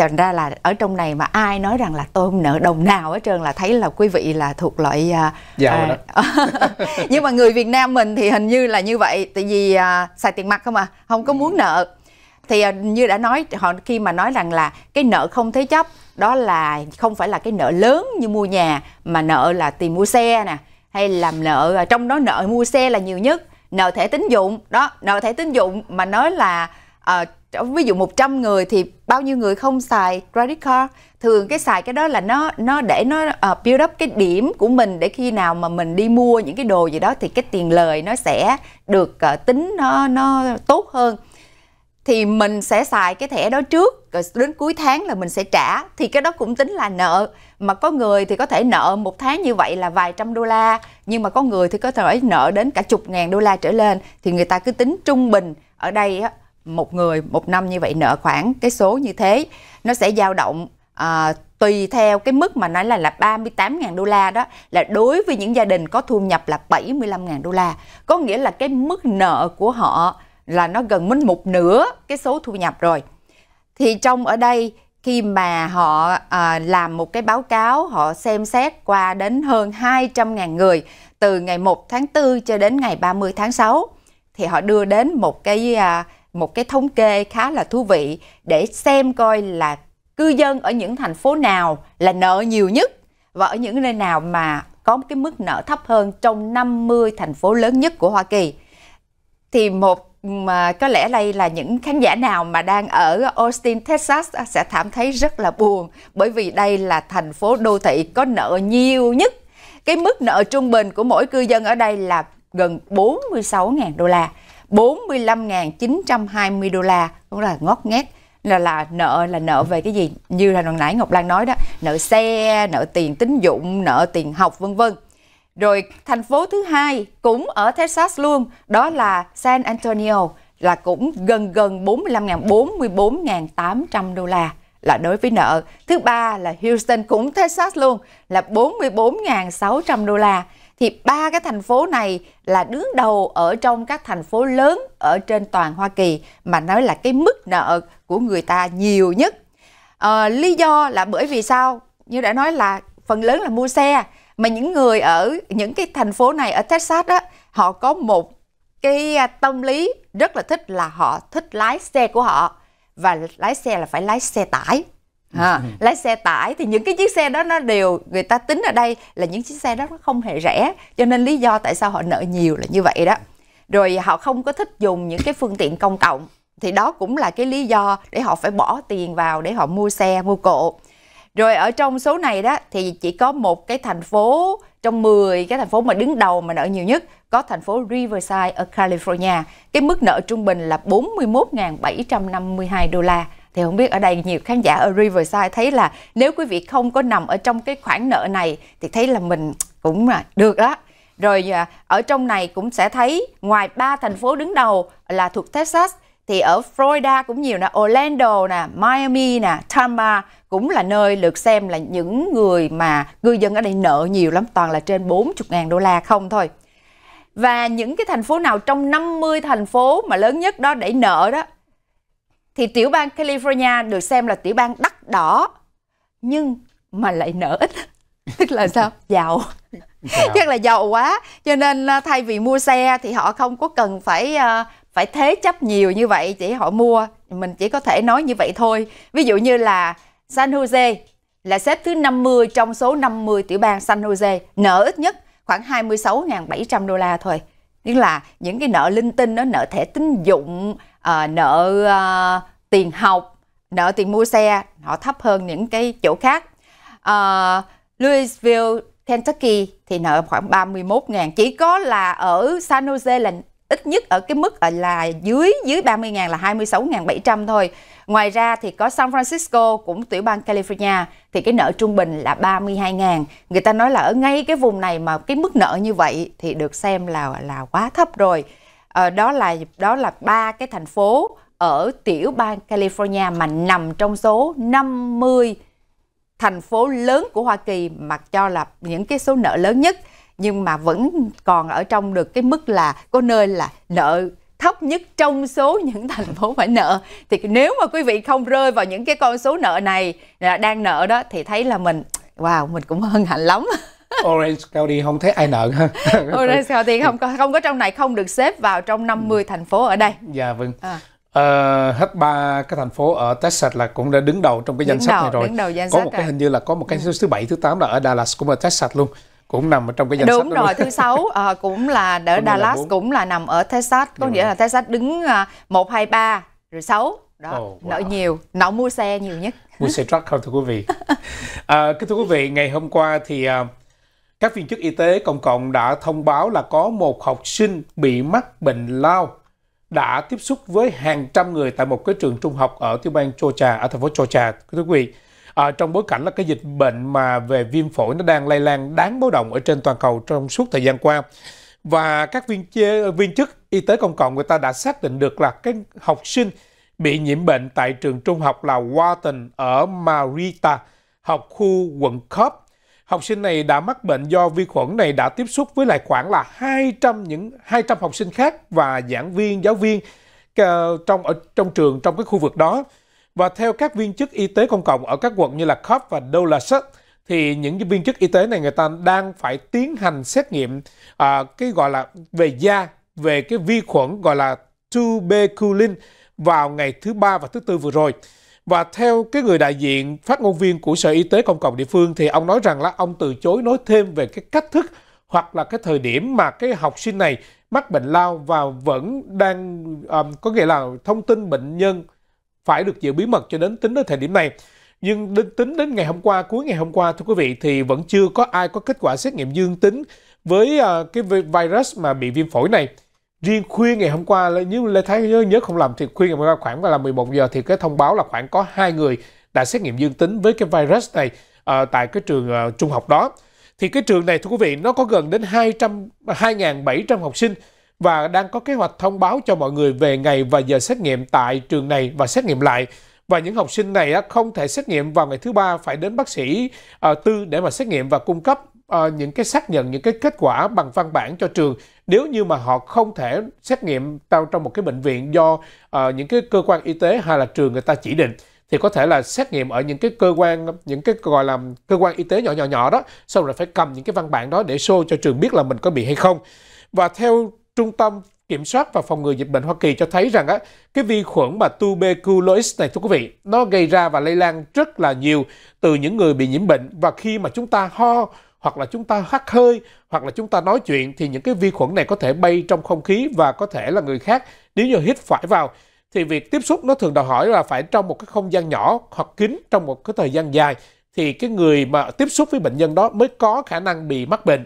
thành ra là ở trong này mà ai nói rằng là tôi không nợ đồng nào hết trơn là thấy là quý vị là thuộc loại à, giàu uh, đó nhưng mà người Việt Nam mình thì hình như là như vậy tại vì uh, xài tiền mặt không à không có muốn ừ. nợ thì uh, như đã nói họ khi mà nói rằng là cái nợ không thế chấp đó là không phải là cái nợ lớn như mua nhà mà nợ là tiền mua xe nè hay làm nợ trong đó nợ mua xe là nhiều nhất nợ thẻ tín dụng đó nợ thẻ tín dụng mà nói là uh, ví dụ 100 người thì bao nhiêu người không xài credit card thường cái xài cái đó là nó nó để nó uh, build up cái điểm của mình để khi nào mà mình đi mua những cái đồ gì đó thì cái tiền lời nó sẽ được uh, tính nó nó tốt hơn thì mình sẽ xài cái thẻ đó trước rồi đến cuối tháng là mình sẽ trả thì cái đó cũng tính là nợ mà có người thì có thể nợ một tháng như vậy là vài trăm đô la nhưng mà có người thì có thể nợ đến cả chục ngàn đô la trở lên thì người ta cứ tính trung bình ở đây á, một người một năm như vậy nợ khoảng cái số như thế nó sẽ dao động à, tùy theo cái mức mà nói là là 38.000 đô la đó là đối với những gia đình có thu nhập là 75.000 đô la có nghĩa là cái mức nợ của họ là nó gần đến một nửa cái số thu nhập rồi thì trong ở đây khi mà họ à, làm một cái báo cáo họ xem xét qua đến hơn 200.000 người từ ngày 1 tháng 4 cho đến ngày 30 tháng 6 thì họ đưa đến một cái à, một cái thống kê khá là thú vị để xem coi là cư dân ở những thành phố nào là nợ nhiều nhất và ở những nơi nào mà có cái mức nợ thấp hơn trong 50 thành phố lớn nhất của Hoa Kỳ. Thì một mà có lẽ đây là những khán giả nào mà đang ở Austin, Texas à, sẽ cảm thấy rất là buồn bởi vì đây là thành phố đô thị có nợ nhiều nhất. Cái mức nợ trung bình của mỗi cư dân ở đây là gần 46.000 đô la. 45.920 đô la cũng là ngót nghét là là nợ là nợ về cái gì như là lần nãy Ngọc Lan nói đó nợ xe nợ tiền tín dụng nợ tiền học vân vân rồi thành phố thứ hai cũng ở Texas luôn đó là San Antonio là cũng gần gần 45.000 44.800 đô la là đối với nợ. Thứ ba là Houston cũng Texas luôn là 44.600 đô la thì ba cái thành phố này là đứng đầu ở trong các thành phố lớn ở trên toàn Hoa Kỳ mà nói là cái mức nợ của người ta nhiều nhất. À, lý do là bởi vì sao? Như đã nói là phần lớn là mua xe mà những người ở những cái thành phố này ở Texas đó họ có một cái à, tâm lý rất là thích là họ thích lái xe của họ và lái xe là phải lái xe tải à, lái xe tải thì những cái chiếc xe đó nó đều người ta tính ở đây là những chiếc xe đó nó không hề rẻ cho nên lý do tại sao họ nợ nhiều là như vậy đó rồi họ không có thích dùng những cái phương tiện công cộng thì đó cũng là cái lý do để họ phải bỏ tiền vào để họ mua xe mua cộ rồi ở trong số này đó thì chỉ có một cái thành phố trong 10 cái thành phố mà đứng đầu mà nợ nhiều nhất có thành phố Riverside ở California. Cái mức nợ trung bình là 41.752 đô la thì không biết ở đây nhiều khán giả ở Riverside thấy là nếu quý vị không có nằm ở trong cái khoản nợ này thì thấy là mình cũng là được đó rồi à, ở trong này cũng sẽ thấy ngoài ba thành phố đứng đầu là thuộc Texas thì ở Florida cũng nhiều nè, Orlando nè, Miami nè, Tampa cũng là nơi được xem là những người mà cư dân ở đây nợ nhiều lắm, toàn là trên 40.000 đô la không thôi. Và những cái thành phố nào trong 50 thành phố mà lớn nhất đó để nợ đó thì tiểu bang California được xem là tiểu bang đắt đỏ nhưng mà lại nợ ít tức là sao giàu tức là giàu quá cho nên à, thay vì mua xe thì họ không có cần phải à, phải thế chấp nhiều như vậy chỉ họ mua mình chỉ có thể nói như vậy thôi ví dụ như là San Jose là xếp thứ 50 trong số 50 tiểu bang San Jose nợ ít nhất khoảng 26.700 đô la thôi tức là những cái nợ linh tinh nó nợ thẻ tín dụng à, nợ à, tiền học nợ tiền mua xe họ thấp hơn những cái chỗ khác à, Louisville Kentucky thì nợ khoảng 31 ngàn, chỉ có là ở San Jose là ít nhất ở cái mức là dưới dưới 30 ngàn là 26.700 thôi. Ngoài ra thì có San Francisco cũng tiểu bang California thì cái nợ trung bình là 32 ngàn. Người ta nói là ở ngay cái vùng này mà cái mức nợ như vậy thì được xem là là quá thấp rồi. Ờ, đó là đó là ba cái thành phố ở tiểu bang California mà nằm trong số 50 thành phố lớn của Hoa Kỳ mặc cho là những cái số nợ lớn nhất nhưng mà vẫn còn ở trong được cái mức là có nơi là nợ thấp nhất trong số những thành phố phải nợ thì nếu mà quý vị không rơi vào những cái con số nợ này à, đang nợ đó thì thấy là mình wow mình cũng hân hạnh lắm Orange County không thấy ai nợ ha. Orange County không có không có trong này không được xếp vào trong 50 thành phố ở đây. Dạ vâng. À. Uh, hết ba cái thành phố ở Texas là cũng đã đứng đầu trong cái danh đứng sách đầu, này rồi. Đứng đầu danh có sách một cái hình như là có một cái ừ. số thứ bảy thứ tám là ở Dallas cũng ở Texas luôn cũng nằm ở trong cái danh đúng sách đúng rồi thứ sáu uh, cũng là ở Dallas là cũng là nằm ở Texas có đúng dạ nghĩa rồi. là vâng. Texas đứng ờ, một hai ba rồi sáu đó oh, wow. nợ nhiều nợ mua xe nhiều nhất mua xe truck không thưa quý vị à, thưa quý vị ngày hôm qua thì uh, các viên chức y tế công cộng đã thông báo là có một học sinh bị mắc bệnh lao đã tiếp xúc với hàng trăm người tại một cái trường trung học ở tiểu bang Georgia, ở thành phố Georgia, quý vị. À, trong bối cảnh là cái dịch bệnh mà về viêm phổi nó đang lây lan đáng báo động ở trên toàn cầu trong suốt thời gian qua. Và các viên viên chức y tế công cộng người ta đã xác định được là cái học sinh bị nhiễm bệnh tại trường trung học là Wharton ở Marita, học khu quận Cobb Học sinh này đã mắc bệnh do vi khuẩn này đã tiếp xúc với lại khoảng là 200 những 200 học sinh khác và giảng viên, giáo viên ờ, trong ở trong trường trong cái khu vực đó. Và theo các viên chức y tế công cộng ở các quận như là Cobb và Dulles thì những cái viên chức y tế này người ta đang phải tiến hành xét nghiệm à, cái gọi là về da, về cái vi khuẩn gọi là tuberculin vào ngày thứ ba và thứ tư vừa rồi. Và theo cái người đại diện phát ngôn viên của Sở Y tế Công cộng địa phương thì ông nói rằng là ông từ chối nói thêm về cái cách thức hoặc là cái thời điểm mà cái học sinh này mắc bệnh lao và vẫn đang um, có nghĩa là thông tin bệnh nhân phải được giữ bí mật cho đến tính đến thời điểm này. Nhưng đến, tính đến ngày hôm qua, cuối ngày hôm qua thưa quý vị thì vẫn chưa có ai có kết quả xét nghiệm dương tính với uh, cái virus mà bị viêm phổi này riêng khuya ngày hôm qua nếu Lê Thái nhớ, nhớ không lầm thì khuya ngày hôm qua khoảng là 11 giờ thì cái thông báo là khoảng có hai người đã xét nghiệm dương tính với cái virus này à, tại cái trường uh, trung học đó thì cái trường này thưa quý vị nó có gần đến 200 2.700 học sinh và đang có kế hoạch thông báo cho mọi người về ngày và giờ xét nghiệm tại trường này và xét nghiệm lại và những học sinh này không thể xét nghiệm vào ngày thứ ba phải đến bác sĩ ờ, tư để mà xét nghiệm và cung cấp Ờ, những cái xác nhận những cái kết quả bằng văn bản cho trường nếu như mà họ không thể xét nghiệm tao trong một cái bệnh viện do uh, những cái cơ quan y tế hay là trường người ta chỉ định thì có thể là xét nghiệm ở những cái cơ quan những cái gọi là cơ quan y tế nhỏ nhỏ nhỏ đó xong rồi phải cầm những cái văn bản đó để show cho trường biết là mình có bị hay không và theo trung tâm kiểm soát và phòng ngừa dịch bệnh Hoa Kỳ cho thấy rằng á, cái vi khuẩn mà tuberculosis này thưa quý vị, nó gây ra và lây lan rất là nhiều từ những người bị nhiễm bệnh và khi mà chúng ta ho hoặc là chúng ta hắt hơi hoặc là chúng ta nói chuyện thì những cái vi khuẩn này có thể bay trong không khí và có thể là người khác nếu như hít phải vào thì việc tiếp xúc nó thường đòi hỏi là phải trong một cái không gian nhỏ hoặc kín trong một cái thời gian dài thì cái người mà tiếp xúc với bệnh nhân đó mới có khả năng bị mắc bệnh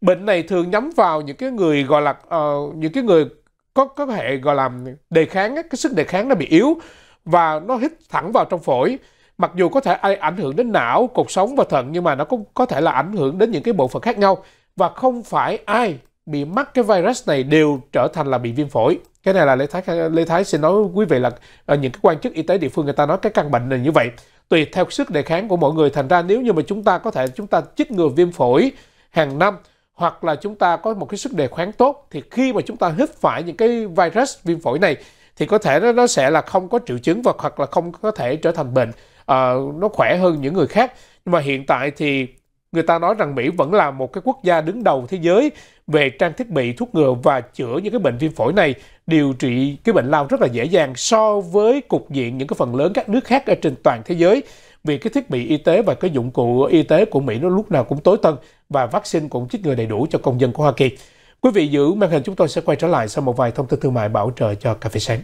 bệnh này thường nhắm vào những cái người gọi là uh, những cái người có có hệ gọi là đề kháng cái sức đề kháng nó bị yếu và nó hít thẳng vào trong phổi mặc dù có thể ảnh hưởng đến não, cột sống và thận nhưng mà nó cũng có thể là ảnh hưởng đến những cái bộ phận khác nhau và không phải ai bị mắc cái virus này đều trở thành là bị viêm phổi. Cái này là Lê Thái Lê Thái xin nói quý vị là ờ, những cái quan chức y tế địa phương người ta nói cái căn bệnh này như vậy. Tùy theo sức đề kháng của mọi người thành ra nếu như mà chúng ta có thể chúng ta chích ngừa viêm phổi hàng năm hoặc là chúng ta có một cái sức đề kháng tốt thì khi mà chúng ta hít phải những cái virus viêm phổi này thì có thể nó, sẽ là không có triệu chứng và hoặc là không có thể trở thành bệnh Ờ, nó khỏe hơn những người khác nhưng mà hiện tại thì người ta nói rằng Mỹ vẫn là một cái quốc gia đứng đầu thế giới về trang thiết bị thuốc ngừa và chữa những cái bệnh viêm phổi này điều trị cái bệnh lao rất là dễ dàng so với cục diện những cái phần lớn các nước khác ở trên toàn thế giới vì cái thiết bị y tế và cái dụng cụ y tế của Mỹ nó lúc nào cũng tối tân và vaccine cũng chích ngừa đầy đủ cho công dân của Hoa Kỳ. Quý vị giữ màn hình chúng tôi sẽ quay trở lại sau một vài thông tin thương mại bảo trợ cho cà phê sáng.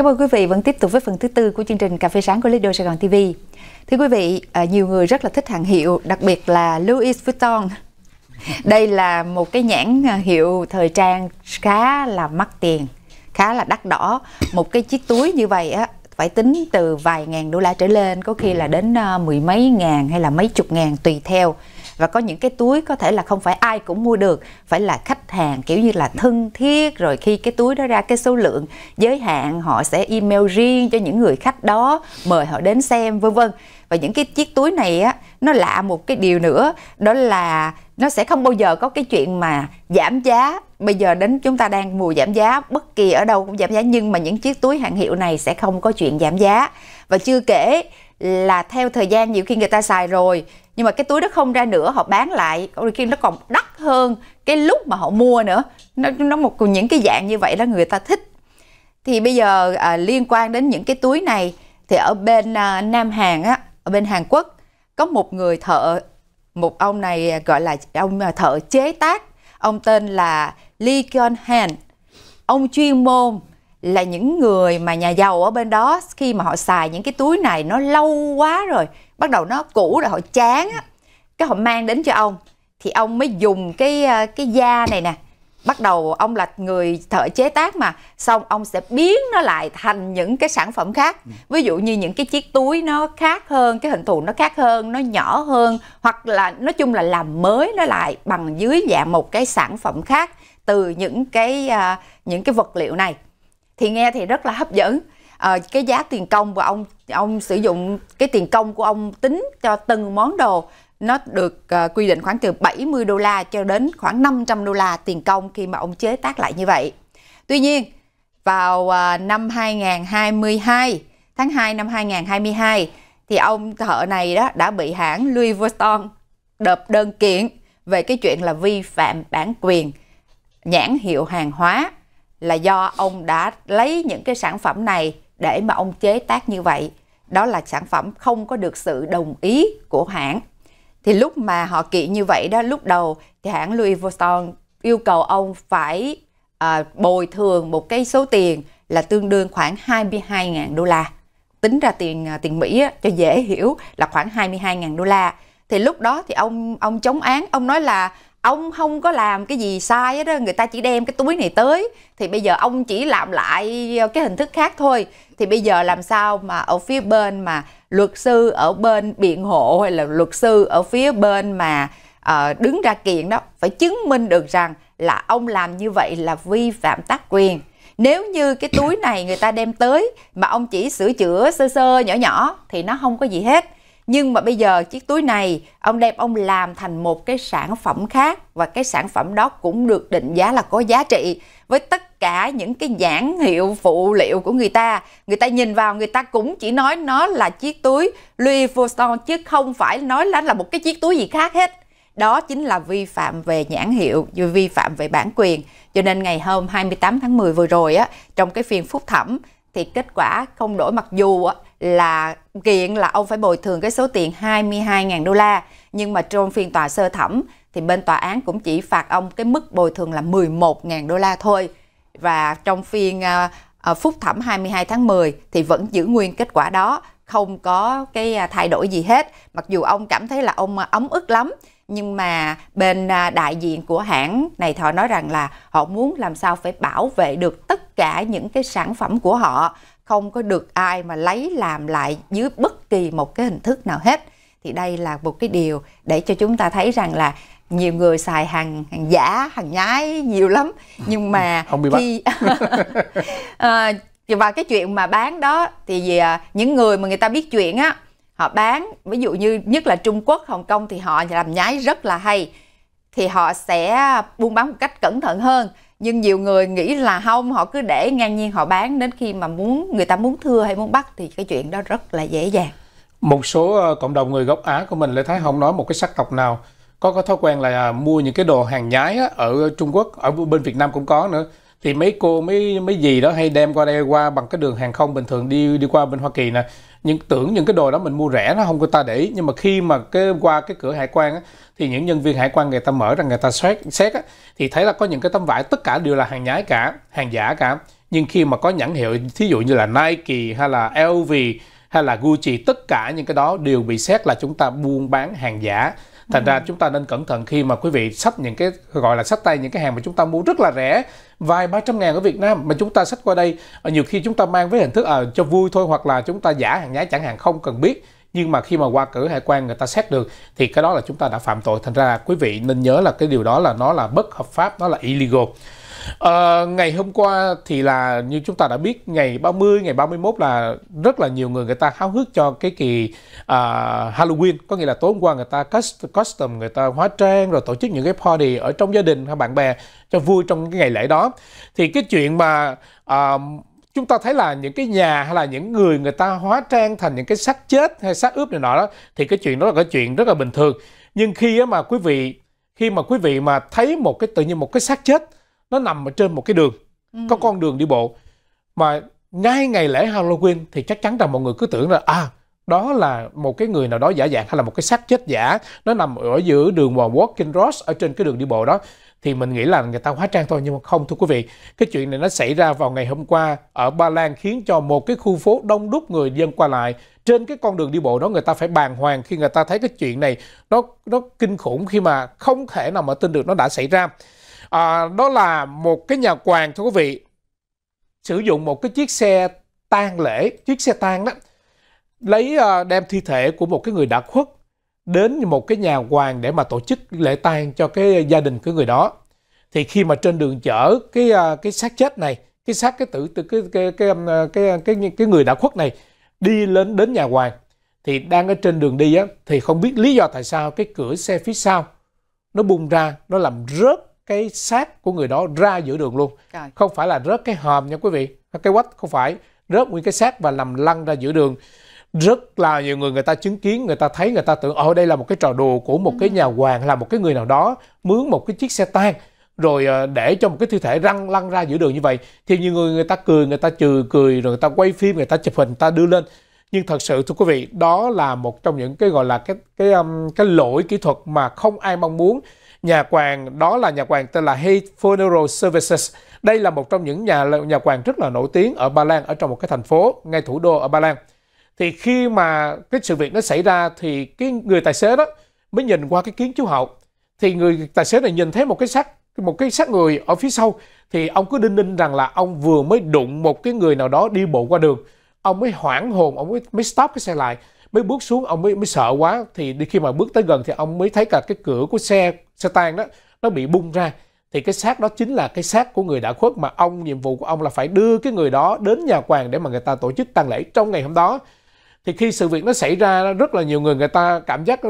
Cảm ơn quý vị vẫn tiếp tục với phần thứ tư của chương trình Cà phê sáng của Lido Sài Gòn TV. Thưa quý vị, à, nhiều người rất là thích hàng hiệu, đặc biệt là Louis Vuitton. Đây là một cái nhãn à, hiệu thời trang khá là mắc tiền, khá là đắt đỏ. Một cái chiếc túi như vậy á phải tính từ vài ngàn đô la trở lên, có khi là đến à, mười mấy ngàn hay là mấy chục ngàn tùy theo và có những cái túi có thể là không phải ai cũng mua được phải là khách hàng kiểu như là thân thiết rồi khi cái túi đó ra cái số lượng giới hạn họ sẽ email riêng cho những người khách đó mời họ đến xem vân vân và những cái chiếc túi này á nó lạ một cái điều nữa đó là nó sẽ không bao giờ có cái chuyện mà giảm giá bây giờ đến chúng ta đang mùa giảm giá bất kỳ ở đâu cũng giảm giá nhưng mà những chiếc túi hàng hiệu này sẽ không có chuyện giảm giá và chưa kể là theo thời gian nhiều khi người ta xài rồi nhưng mà cái túi đó không ra nữa họ bán lại đôi khi nó còn đắt hơn cái lúc mà họ mua nữa nó nó một những cái dạng như vậy đó người ta thích thì bây giờ à, liên quan đến những cái túi này thì ở bên à, Nam Hàn á ở bên Hàn Quốc có một người thợ một ông này à, gọi là ông à, thợ chế tác ông tên là Lee Kyung Han ông chuyên môn là những người mà nhà giàu ở bên đó khi mà họ xài những cái túi này nó lâu quá rồi bắt đầu nó cũ rồi họ chán á cái họ mang đến cho ông thì ông mới dùng cái ờ, cái da này nè bắt đầu ông là người thợ chế tác mà xong ông sẽ biến nó lại thành những cái sản phẩm khác ừ. ví dụ như những cái chiếc túi nó khác hơn cái hình thù nó khác hơn nó nhỏ hơn hoặc là nói chung là làm mới nó lại bằng dưới dạng một cái sản phẩm khác từ những cái ờ, những cái vật liệu này thì nghe thì rất là hấp dẫn à, cái giá tiền công của ông ông sử dụng cái tiền công của ông tính cho từng món đồ nó được uh, quy định khoảng từ 70 đô la cho đến khoảng 500 đô la tiền công khi mà ông chế tác lại như vậy. Tuy nhiên, vào uh, năm 2022, tháng 2 năm 2022 thì ông thợ này đó đã bị hãng Louis Vuitton đập đơn kiện về cái chuyện là vi phạm bản quyền nhãn hiệu hàng hóa là do ông đã lấy những cái sản phẩm này để mà ông chế tác như vậy đó là sản phẩm không có được sự đồng ý của hãng. Thì lúc mà họ kiện như vậy đó, lúc đầu thì hãng Louis Vuitton yêu cầu ông phải à, bồi thường một cái số tiền là tương đương khoảng 22.000 đô la. Tính ra tiền à, tiền Mỹ á, cho dễ hiểu là khoảng 22.000 đô la. Thì lúc đó thì ông ông chống án, ông nói là ông không có làm cái gì sai hết đó người ta chỉ đem cái túi này tới thì bây giờ ông chỉ làm lại cái hình thức khác thôi thì bây giờ làm sao mà ở phía bên mà luật sư ở bên biện hộ hay là luật sư ở phía bên mà uh, đứng ra kiện đó phải chứng minh được rằng là ông làm như vậy là vi phạm tác quyền nếu như cái túi này người ta đem tới mà ông chỉ sửa chữa sơ sơ nhỏ nhỏ thì nó không có gì hết nhưng mà bây giờ chiếc túi này ông đem ông làm thành một cái sản phẩm khác và cái sản phẩm đó cũng được định giá là có giá trị với tất cả những cái nhãn hiệu phụ liệu của người ta người ta nhìn vào người ta cũng chỉ nói nó là chiếc túi Louis Vuitton chứ không phải nói là là một cái chiếc túi gì khác hết đó chính là vi phạm về nhãn hiệu, vi phạm về bản quyền. Cho nên ngày hôm 28 tháng 10 vừa rồi á, trong cái phiên phúc thẩm thì kết quả không đổi mặc dù á, là kiện là ông phải bồi thường cái số tiền 22.000 đô la. Nhưng mà trong phiên tòa sơ thẩm thì bên tòa án cũng chỉ phạt ông cái mức bồi thường là 11.000 đô la thôi. Và trong phiên uh, phúc thẩm 22 tháng 10 thì vẫn giữ nguyên kết quả đó, không có cái à, thay đổi gì hết. Mặc dù ông cảm thấy là ông ờ, ấm ức lắm, nhưng mà bên à, đại diện của hãng này họ nói rằng là họ muốn làm sao phải bảo vệ được tất cả những cái sản phẩm của họ không có được ai mà lấy làm lại dưới bất kỳ một cái hình thức nào hết thì đây là một cái điều để cho chúng ta thấy rằng là nhiều người xài hàng hàng giả hàng nhái nhiều lắm nhưng mà không bị khi à, và cái chuyện mà bán đó thì gì à, những người mà người ta biết chuyện á họ bán ví dụ như nhất là Trung Quốc Hồng Kông thì họ làm nhái rất là hay thì họ sẽ buôn bán một cách cẩn thận hơn nhưng nhiều người nghĩ là không họ cứ để ngang nhiên họ bán đến khi mà muốn người ta muốn thưa hay muốn bắt thì cái chuyện đó rất là dễ dàng một số ờ, cộng đồng người gốc Á của mình Lê Thái không nói một cái sắc tộc nào có có thói quen là à, mua những cái đồ hàng nhái ở Trung Quốc ở bên Việt Nam cũng có nữa thì mấy cô mấy mấy gì đó hay đem qua đây qua bằng cái đường hàng không bình thường đi đi qua bên Hoa Kỳ nè những tưởng những cái đồ đó mình mua rẻ nó không có ta để ý nhưng mà khi mà cái qua cái cửa hải quan á, thì những nhân viên hải quan người ta mở ra người ta xét xét á, thì thấy là có những cái tấm vải tất cả đều là hàng nhái cả hàng giả cả nhưng khi mà có nhãn hiệu thí dụ như là Nike hay là LV hay là Gucci tất cả những cái đó đều bị xét là chúng ta buôn bán hàng giả thành ra chúng ta nên cẩn thận khi mà quý vị sách những cái gọi là sách tay những cái hàng mà chúng ta mua rất là rẻ vài ba trăm ngàn ở Việt Nam mà chúng ta sách qua đây ờ, nhiều khi chúng ta mang với hình thức à, cho vui thôi hoặc là chúng ta giả hàng nhái chẳng hạn không cần biết nhưng mà khi mà qua cửa hải quan người ta xét được thì cái đó là chúng ta đã phạm tội thành ra quý vị nên nhớ là cái điều đó là nó là bất hợp pháp nó là illegal À, ngày hôm qua thì là như chúng ta đã biết ngày 30, ngày 31 là rất là nhiều người người ta háo hức cho cái kỳ à, Halloween, có nghĩa là tối hôm qua người ta custom, người ta hóa trang rồi tổ chức những cái party ở trong gia đình hay bạn bè cho vui trong cái ngày lễ đó. Thì cái chuyện mà à, chúng ta thấy là những cái nhà hay là những người người ta hóa trang thành những cái xác chết hay xác ướp này nọ đó thì cái chuyện đó là cái chuyện rất là bình thường nhưng khi mà quý vị khi mà quý vị mà thấy một cái tự nhiên một cái xác chết nó nằm ở trên một cái đường ừ. có con đường đi bộ mà ngay ngày lễ Halloween thì chắc chắn là mọi người cứ tưởng là à đó là một cái người nào đó giả dạng hay là một cái xác chết giả nó nằm ở giữa đường mòn Walking Ross ở trên cái đường đi bộ đó thì mình nghĩ là người ta hóa trang thôi nhưng mà không thưa quý vị cái chuyện này nó xảy ra vào ngày hôm qua ở Ba Lan khiến cho một cái khu phố đông đúc người dân qua lại trên cái con đường đi bộ đó người ta phải bàng hoàng khi người ta thấy cái chuyện này nó nó kinh khủng khi mà không thể nào mà tin được nó đã xảy ra à, đó là một cái nhà quan thưa quý vị sử dụng một cái chiếc xe tang lễ chiếc xe tang đó lấy à, đem thi thể của một cái người đã khuất đến một cái nhà quan để mà tổ chức lễ tang cho cái gia đình của người đó thì khi mà trên đường chở cái à, cái xác chết này cái xác cái tử từ cái cái à, cái cái cái cái người đã khuất này đi lên đến nhà hoàng thì đang ở trên đường đi á thì không biết lý do tại sao cái cửa xe phía sau nó bung ra nó làm rớt cái xác của người đó ra giữa đường luôn Rồi. không phải là rớt cái hòm nha quý vị cái quách không phải rớt nguyên cái xác và nằm lăn ra giữa đường rất là nhiều người người ta chứng kiến người ta thấy người ta tưởng ở ờ, đây là một cái trò đùa của một cái ừ. nhà hoàng là một cái người nào đó mướn một cái chiếc xe tang rồi ờ, để cho một cái thi thể răng lăn ra giữa đường như vậy thì nhiều người người ta cười người ta trừ cười rồi người ta quay phim người ta chụp hình người ta đưa lên nhưng thật sự thưa quý vị đó là một trong những cái gọi là cái cái um, cái lỗi kỹ thuật mà không ai mong muốn nhà quàng đó là nhà quàng tên là Hay Funeral Services. Đây là một trong những nhà nhà quàng rất là nổi tiếng ở Ba Lan ở trong một cái thành phố ngay thủ đô ở Ba Lan. Thì khi mà cái sự việc nó xảy ra thì cái người tài xế đó mới nhìn qua cái kiến chú hậu thì người tài xế này nhìn thấy một cái xác một cái xác người ở phía sau thì ông cứ đinh ninh rằng là ông vừa mới đụng một cái người nào đó đi bộ qua đường ông mới hoảng hồn ông mới, mới stop cái xe lại mới bước xuống ông mới mới sợ quá thì đi khi mà bước tới gần thì ông mới thấy cả cái cửa của xe xe tan đó nó bị bung ra thì cái xác đó chính là cái xác của người đã khuất mà ông nhiệm vụ của ông là phải đưa cái người đó đến nhà quan để mà người ta tổ chức tang lễ trong ngày hôm đó thì khi sự việc nó xảy ra rất là nhiều người người ta cảm giác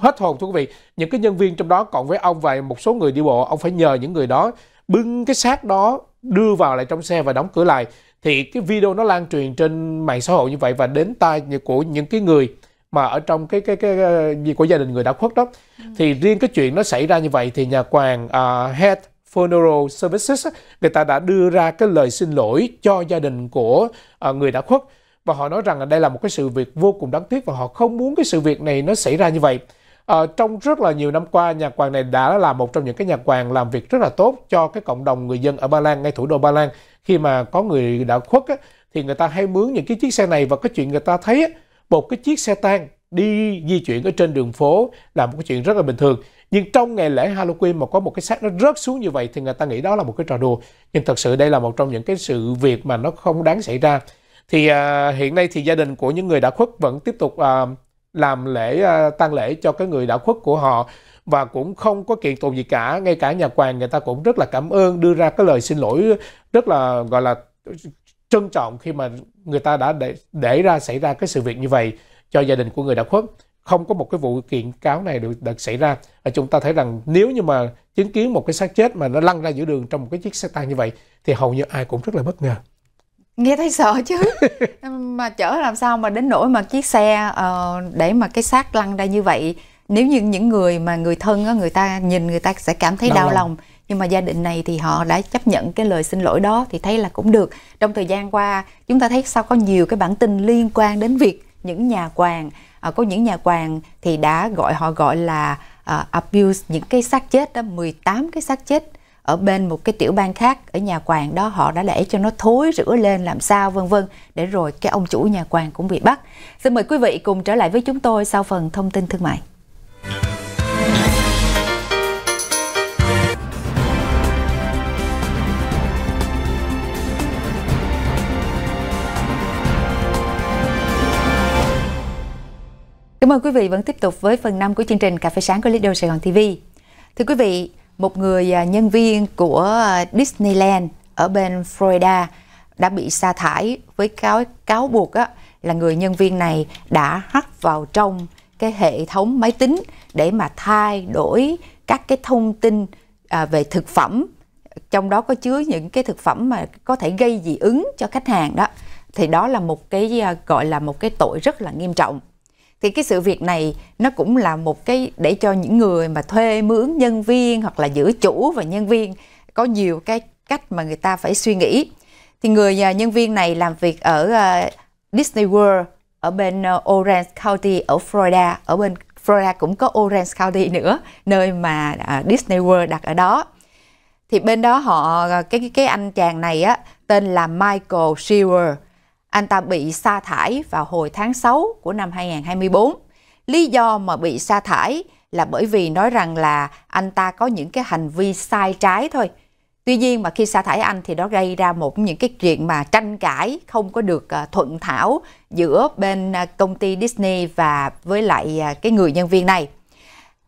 hết hồn thưa quý vị những cái nhân viên trong đó còn với ông và một số người đi bộ ông phải nhờ những người đó bưng cái xác đó đưa vào lại trong xe và đóng cửa lại thì cái video nó lan truyền trên mạng xã hội như vậy và đến tai của những cái người mà ở trong cái cái cái gì của gia đình người đã khuất đó ừ. thì riêng cái chuyện nó xảy ra như vậy thì nhà quàng uh, à, head funeral services người ta đã đưa ra cái lời xin lỗi cho gia đình của uh, người đã khuất và họ nói rằng là đây là một cái sự việc vô cùng đáng tiếc và họ không muốn cái sự việc này nó xảy ra như vậy Ờ, trong rất là nhiều năm qua, nhà quàng này đã là một trong những cái nhà quàng làm việc rất là tốt cho cái cộng đồng người dân ở Ba Lan, ngay thủ đô Ba Lan. Khi mà có người đã khuất á, thì người ta hay mướn những cái chiếc xe này và cái chuyện người ta thấy á, một cái chiếc xe tang đi di chuyển ở trên đường phố là một cái chuyện rất là bình thường. Nhưng trong ngày lễ Halloween mà có một cái xác nó rớt xuống như vậy thì người ta nghĩ đó là một cái trò đùa. Nhưng thật sự đây là một trong những cái sự việc mà nó không đáng xảy ra. Thì à, hiện nay thì gia đình của những người đã khuất vẫn tiếp tục à, làm lễ à, tang lễ cho cái người đã khuất của họ và cũng không có kiện tụng gì cả ngay cả nhà quan người ta cũng rất là cảm ơn đưa ra cái lời xin lỗi rất là gọi là trân trọng khi mà người ta đã để, để ra xảy ra cái sự việc như vậy cho gia đình của người đã khuất không có một cái vụ kiện cáo này được, được xảy ra và chúng ta thấy rằng nếu như mà chứng kiến một cái xác chết mà nó lăn ra giữa đường trong một cái chiếc xe tăng như vậy thì hầu như ai cũng rất là bất ngờ nghe thấy sợ chứ mà chở làm sao mà đến nỗi mà chiếc xe uh, để mà cái xác lăn ra như vậy nếu như những người mà người thân á, người ta nhìn người ta sẽ cảm thấy đau, đau lòng. lòng nhưng mà gia đình này thì họ đã chấp nhận cái lời xin lỗi đó thì thấy là cũng được trong thời gian qua chúng ta thấy sao có nhiều cái bản tin liên quan đến việc những nhà quàng à, có những nhà quàng thì đã gọi họ gọi là à, abuse những cái xác chết đó 18 cái xác chết ở bên một cái tiểu bang khác ở nhà quàng đó họ đã để cho nó thối rửa lên làm sao vân vân để rồi cái ông chủ nhà quàng cũng bị bắt. Xin mời quý vị cùng trở lại với chúng tôi sau phần thông tin thương mại. Cảm ơn quý vị vẫn tiếp tục với phần 5 của chương trình Cà phê sáng của Lido Sài Gòn TV. Thưa quý vị, một người à, nhân viên của à, Disneyland ở bên Florida đã bị sa thải với cáo cáo buộc á, là người nhân viên này đã hack vào trong cái hệ thống máy tính để mà thay đổi các cái thông tin à, về thực phẩm trong đó có chứa những cái thực phẩm mà có thể gây dị ứng cho khách hàng đó thì đó là một cái à, gọi là một cái tội rất là nghiêm trọng thì cái sự việc này nó cũng là một cái để cho những người mà thuê mướn nhân viên hoặc là giữ chủ và nhân viên có nhiều cái cách mà người ta phải suy nghĩ thì người à, nhân viên này làm việc ở à, Disney World ở bên à, Orange County ở Florida ở bên Florida cũng có Orange County nữa nơi mà Disney World đặt ở đó thì bên đó họ cái cái anh chàng này á tên là Michael Shearer anh ta bị sa thải vào hồi tháng 6 của năm 2024. Lý do mà bị sa thải là bởi vì nói rằng là anh ta có những cái hành vi sai trái thôi. Tuy nhiên mà khi sa thải anh thì đó gây ra một những cái chuyện mà tranh cãi không có được ờ, thuận thảo giữa bên ờ, công ty Disney và với lại ờ, cái người nhân viên này.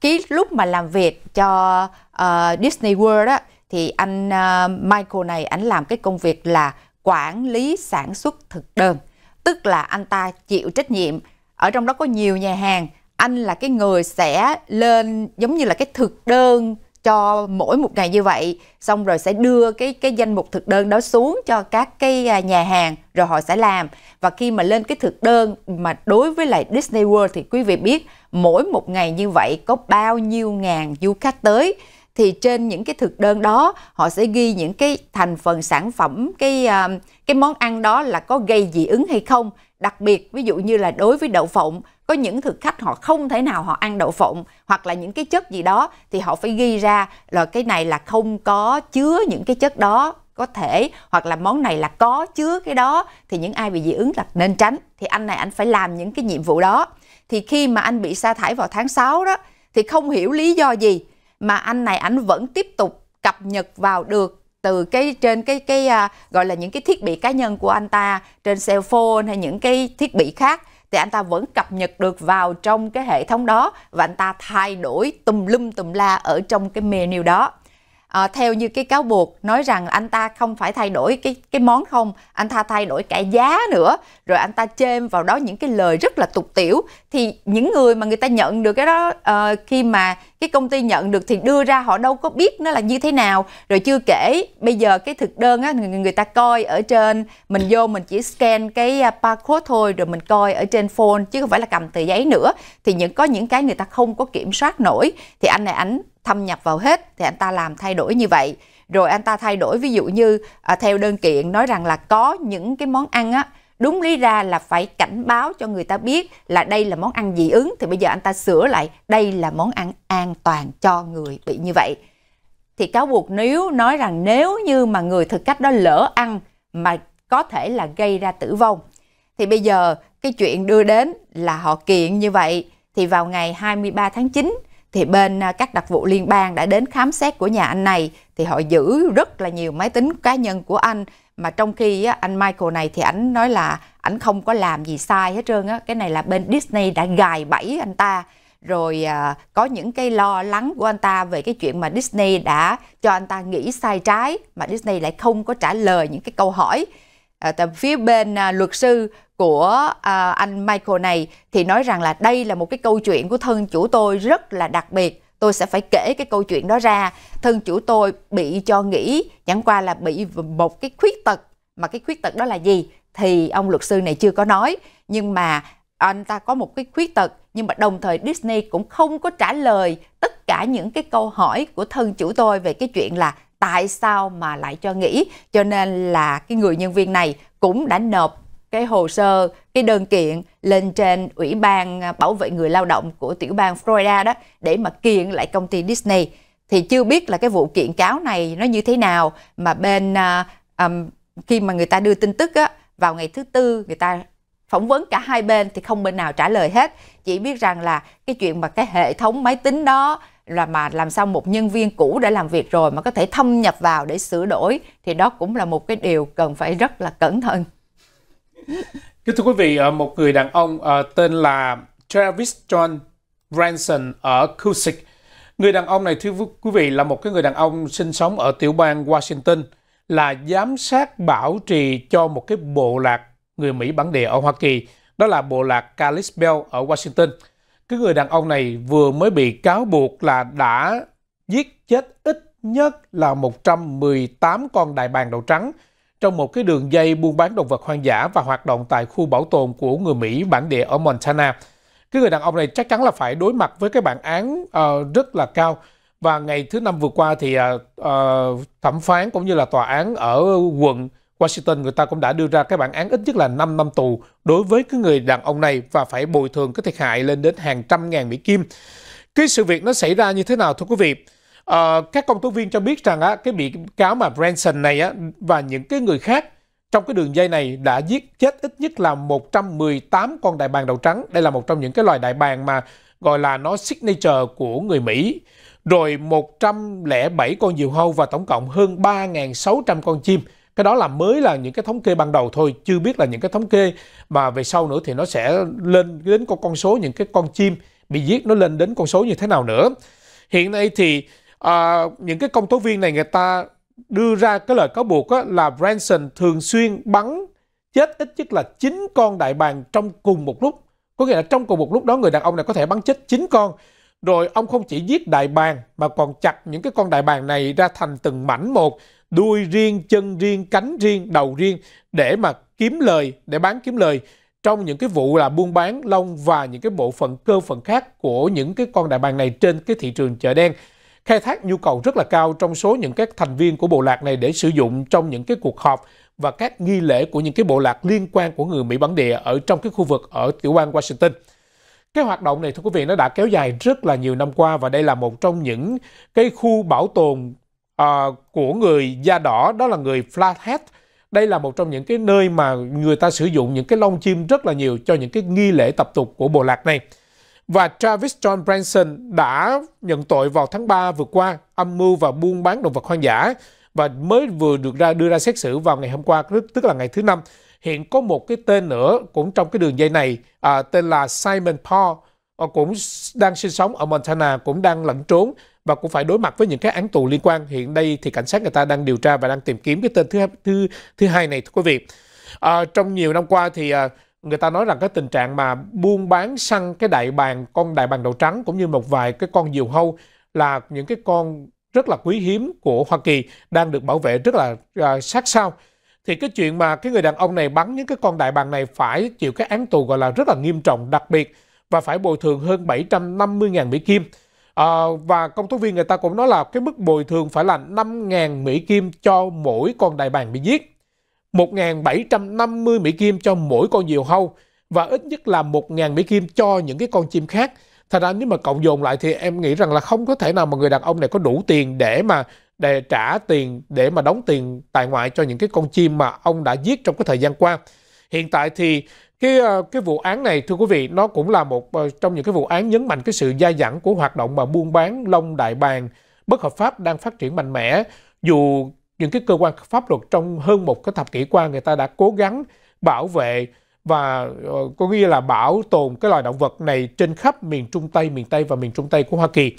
Cái lúc mà làm việc cho uh, Disney World á thì anh uh, Michael này anh làm cái công việc là quản lý sản xuất thực đơn. Tức là anh ta chịu trách nhiệm, ở trong đó có nhiều nhà hàng, anh là cái người sẽ lên giống như là cái thực đơn cho mỗi một ngày như vậy xong rồi sẽ đưa cái cái danh mục thực đơn đó xuống cho các cái à, nhà hàng rồi họ sẽ làm và khi mà lên cái thực đơn mà đối với lại Disney World thì quý vị biết mỗi một ngày như vậy có bao nhiêu ngàn du khách tới thì trên những cái thực đơn đó họ sẽ ghi những cái thành phần sản phẩm cái ờ, cái món ăn đó là có gây dị ứng hay không đặc biệt ví dụ như là đối với đậu phộng có những thực khách họ không thể nào họ ăn đậu phộng hoặc là những cái chất gì đó thì họ phải ghi ra là cái này là không có chứa những cái chất đó có thể hoặc là món này là có chứa cái đó thì những ai bị dị ứng là nên tránh thì anh này anh phải làm những cái nhiệm vụ đó thì khi mà anh bị sa thải vào tháng 6 đó thì không hiểu lý do gì mà anh này ảnh vẫn tiếp tục cập nhật vào được từ cái trên cái cái à, gọi là những cái thiết bị cá nhân của anh ta trên cell phone hay những cái thiết bị khác thì anh ta vẫn cập nhật được vào trong cái hệ thống đó và anh ta thay đổi tùm lum tùm la ở trong cái menu đó à, theo như cái cáo buộc nói rằng anh ta không phải thay đổi cái cái món không anh ta thay đổi cả giá nữa rồi anh ta chêm vào đó những cái lời rất là tục tiểu thì những người mà người ta nhận được cái đó à, khi mà cái công ty nhận được thì đưa ra họ đâu có biết nó là như thế nào rồi chưa kể bây giờ cái thực đơn á người, người ta coi ở trên mình vô mình chỉ scan cái à, barcode thôi rồi mình coi ở trên phone chứ không phải là cầm tờ giấy nữa thì những có những cái người ta không có kiểm soát nổi thì anh này ảnh thâm nhập vào hết thì anh ta làm thay đổi như vậy rồi anh ta thay đổi ví dụ như à, theo đơn kiện nói rằng là có những cái món ăn á đúng lý ra là phải cảnh báo cho người ta biết là đây là món ăn dị ứng thì bây giờ anh ta sửa lại đây là món ăn an toàn cho người bị như vậy thì cáo buộc nếu nói rằng nếu như mà người thực cách đó lỡ ăn mà có thể là gây ra tử vong thì bây giờ cái chuyện đưa đến là họ kiện như vậy thì vào ngày 23 tháng 9 thì bên à, các đặc vụ liên bang đã đến khám xét của nhà anh này thì họ giữ rất là nhiều máy tính cá nhân của anh mà trong khi anh Michael này thì ảnh nói là ảnh không có làm gì sai hết trơn á cái này là bên Disney đã gài bẫy anh ta rồi à, có những cái lo lắng của anh ta về cái chuyện mà Disney đã cho anh ta nghĩ sai trái mà Disney lại không có trả lời những cái câu hỏi Ờ, phía bên à, luật sư của à, anh Michael này thì nói rằng là đây là một cái câu chuyện của thân chủ tôi rất là đặc biệt tôi sẽ phải kể cái câu chuyện đó ra thân chủ tôi bị cho nghỉ chẳng qua là bị một cái khuyết tật mà cái khuyết tật đó là gì thì ông luật sư này chưa có nói nhưng mà anh ta có một cái khuyết tật nhưng mà đồng thời Disney cũng không có trả lời tất cả những cái câu hỏi của thân chủ tôi về cái chuyện là tại sao mà lại cho nghỉ cho nên là cái người nhân viên này cũng đã nộp cái hồ sơ cái đơn kiện lên trên ủy ban bảo vệ người lao động của tiểu bang Florida đó để mà kiện lại công ty Disney thì chưa biết là cái vụ kiện cáo này nó như thế nào mà bên uh, um, khi mà người ta đưa tin tức á vào ngày thứ tư người ta phỏng vấn cả hai bên thì không bên nào trả lời hết chỉ biết rằng là cái chuyện mà cái hệ thống máy tính đó là mà làm sao một nhân viên cũ đã làm việc rồi mà có thể thâm nhập vào để sửa đổi thì đó cũng là một cái điều cần phải rất là cẩn thận. Kính thưa quý vị, ờ, một người đàn ông ờ, tên là Travis John Branson ở Cusick. Người đàn ông này thưa quý vị là một cái người đàn ông sinh sống ở tiểu bang Washington là giám sát bảo trì cho một cái bộ lạc người Mỹ bản địa ở Hoa Kỳ, đó là bộ lạc Kalispell ở Washington. Cái người đàn ông này vừa mới bị cáo buộc là đã giết chết ít nhất là 118 con đại bàng đầu trắng trong một cái đường dây buôn bán động vật hoang dã và hoạt động tại khu bảo tồn của người Mỹ bản địa ở Montana. Cái người đàn ông này chắc chắn là phải đối mặt với cái bản án uh, rất là cao. Và ngày thứ năm vừa qua thì uh, thẩm phán cũng như là tòa án ở quận Washington người ta cũng đã đưa ra cái bản án ít nhất là 5 năm tù đối với cái người đàn ông này và phải bồi thường cái thiệt hại lên đến hàng trăm ngàn Mỹ Kim. Cái sự việc nó xảy ra như thế nào thưa quý vị? À, các công tố viên cho biết rằng á, cái bị cáo mà Branson này á, và những cái người khác trong cái đường dây này đã giết chết ít nhất là 118 con đại bàng đầu trắng. Đây là một trong những cái loài đại bàng mà gọi là nó signature của người Mỹ. Rồi 107 con diều hâu và tổng cộng hơn 3.600 con chim cái đó là mới là những cái thống kê ban đầu thôi chưa biết là những cái thống kê mà về sau nữa thì nó sẽ lên đến con con số những cái con chim bị giết nó lên đến con số như thế nào nữa hiện nay thì à, những cái công tố viên này người ta đưa ra cái lời cáo buộc là Branson thường xuyên bắn chết ít nhất là 9 con đại bàng trong cùng một lúc. Có nghĩa là trong cùng một lúc đó người đàn ông này có thể bắn chết 9 con. Rồi ông không chỉ giết đại bàng mà còn chặt những cái con đại bàng này ra thành từng mảnh một đuôi riêng, chân riêng, cánh riêng, đầu riêng để mà kiếm lời, để bán kiếm lời trong những cái vụ là buôn bán lông và những cái bộ phận cơ phận khác của những cái con đại bàng này trên cái thị trường chợ đen. Khai thác nhu cầu rất là cao trong số những các thành viên của bộ lạc này để sử dụng trong những cái cuộc họp và các nghi lễ của những cái bộ lạc liên quan của người Mỹ bản địa ở trong cái khu vực ở tiểu bang Washington. Cái hoạt động này thưa quý vị nó đã kéo dài rất là nhiều năm qua và đây là một trong những cái khu bảo tồn uh, của người da đỏ đó là người flathead đây là một trong những cái nơi mà người ta sử dụng những cái lông chim rất là nhiều cho những cái nghi lễ tập tục của bộ lạc này và Travis John Branson đã nhận tội vào tháng 3 vừa qua âm mưu và buôn bán động vật hoang dã và mới vừa được ra đưa ra xét xử vào ngày hôm qua tức là ngày thứ năm hiện có một cái tên nữa cũng trong cái đường dây này à, tên là Simon Paul ờ, cũng đang sinh sống ở Montana cũng đang lẩn trốn và cũng phải đối mặt với những cái án tù liên quan. Hiện đây thì cảnh sát người ta đang điều tra và đang tìm kiếm cái tên thứ thứ thứ hai này thưa quý vị. À, trong nhiều năm qua thì à, người ta nói rằng cái tình trạng mà buôn bán săn cái đại bàng con đại bàng đầu trắng cũng như một vài cái con diều hâu là những cái con rất là quý hiếm của Hoa Kỳ đang được bảo vệ rất là à, sát sao thì cái chuyện mà cái người đàn ông này bắn những cái con đại bàng này phải chịu cái án tù gọi là rất là nghiêm trọng đặc biệt và phải bồi thường hơn 750.000 Mỹ Kim. À, và công tố viên người ta cũng nói là cái mức bồi thường phải là 5.000 Mỹ Kim cho mỗi con đại bàng bị giết, 1.750 Mỹ Kim cho mỗi con diều hâu và ít nhất là 1.000 Mỹ Kim cho những cái con chim khác. Thật ra nếu mà cộng dồn lại thì em nghĩ rằng là không có thể nào mà người đàn ông này có đủ tiền để mà để trả tiền để mà đóng tiền tài ngoại cho những cái con chim mà ông đã giết trong cái thời gian qua. Hiện tại thì cái ờ, cái vụ án này thưa quý vị nó cũng là một ờ, trong những cái vụ án nhấn mạnh cái sự dai dẳng của hoạt động mà buôn bán lông đại bàng bất hợp pháp đang phát triển mạnh mẽ dù những cái cơ quan pháp luật trong hơn một cái thập kỷ qua người ta đã cố gắng bảo vệ và ờ, có nghĩa là bảo tồn cái loài động vật này trên khắp miền Trung Tây, miền Tây và miền Trung Tây của Hoa Kỳ.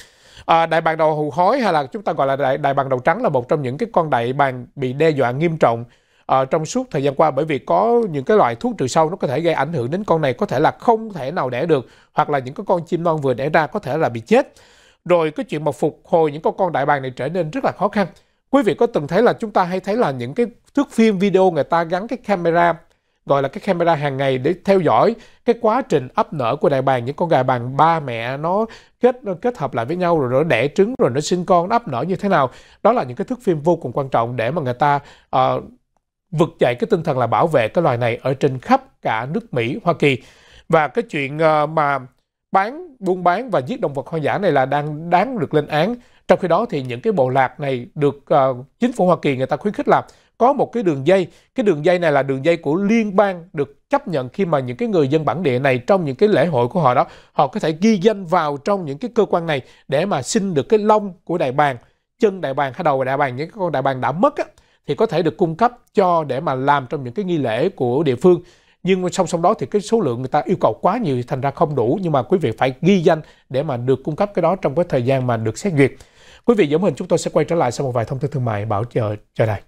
À, đại bàng đầu hù hói hay là chúng ta gọi là đại, đại bàng đầu trắng là một trong những cái con đại bàng bị đe dọa nghiêm trọng à, trong suốt thời gian qua bởi vì có những cái loại thuốc trừ sâu nó có thể gây ảnh hưởng đến con này có thể là không thể nào đẻ được hoặc là những cái con chim non vừa đẻ ra có thể là bị chết rồi cái chuyện mà phục hồi những con con đại bàng này trở nên rất là khó khăn quý vị có từng thấy là chúng ta hay thấy là những cái thước phim video người ta gắn cái camera gọi là cái camera hàng ngày để theo dõi cái quá trình ấp nở của đại bàng những con gà bàng ba mẹ nó kết nó kết hợp lại với nhau rồi nó đẻ trứng rồi nó sinh con nó ấp nở như thế nào đó là những cái thước phim vô cùng quan trọng để mà người ta uh, vực dậy cái tinh thần là bảo vệ cái loài này ở trên khắp cả nước Mỹ, Hoa Kỳ. Và cái chuyện ờ, mà bán, buôn bán và giết động vật hoang dã này là đang đáng được lên án. Trong khi đó thì những cái bộ lạc này được uh, chính phủ Hoa Kỳ người ta khuyến khích là có một cái đường dây, cái đường dây này là đường dây của liên bang được chấp nhận khi mà những cái người dân bản địa này trong những cái lễ hội của họ đó, họ có thể ghi danh vào trong những cái cơ quan này để mà xin được cái lông của đại bàng, chân đại bàng hay đầu đại bàng những cái con đại bàng đã mất á, thì có thể được cung cấp cho để mà làm trong những cái nghi lễ của địa phương nhưng song song đó thì cái số lượng người ta yêu cầu quá nhiều thành ra không đủ nhưng mà quý vị phải ghi danh để mà được cung cấp cái đó trong cái thời gian mà được xét duyệt quý vị giống hình chúng tôi sẽ quay trở lại sau một vài thông tin thương mại bảo chờ chờ đây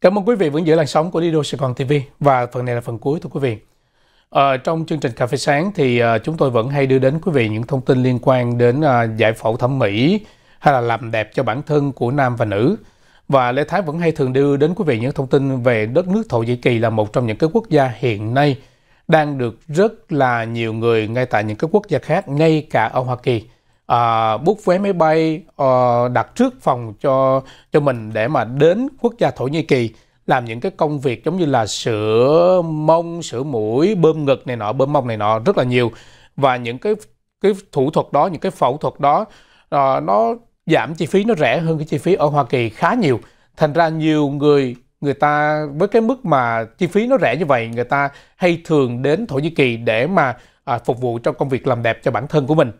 Cảm ơn quý vị vẫn giữ làn sóng của Lido Sài Gòn TV và phần này là phần cuối thưa quý vị. À, trong chương trình Cà phê sáng thì à, chúng tôi vẫn hay đưa đến quý vị những thông tin liên quan đến à, giải phẫu thẩm mỹ hay là làm đẹp cho bản thân của nam và nữ. Và Lê Thái vẫn hay thường đưa đến quý vị những thông tin về đất nước Thổ Nhĩ Kỳ là một trong những cái quốc gia hiện nay đang được rất là nhiều người ngay tại những cái quốc gia khác, ngay cả ở Hoa Kỳ à, book vé máy bay à, đặt trước phòng cho cho mình để mà đến quốc gia Thổ Nhĩ Kỳ làm những cái công việc giống như là sửa mông, sửa mũi, bơm ngực này nọ, bơm mông này nọ rất là nhiều và những cái cái thủ thuật đó, những cái phẫu thuật đó à, nó giảm chi phí nó rẻ hơn cái chi phí ở Hoa Kỳ khá nhiều. Thành ra nhiều người người ta với cái mức mà chi phí nó rẻ như vậy người ta hay thường đến Thổ Nhĩ Kỳ để mà à, phục vụ cho công việc làm đẹp cho bản thân của mình.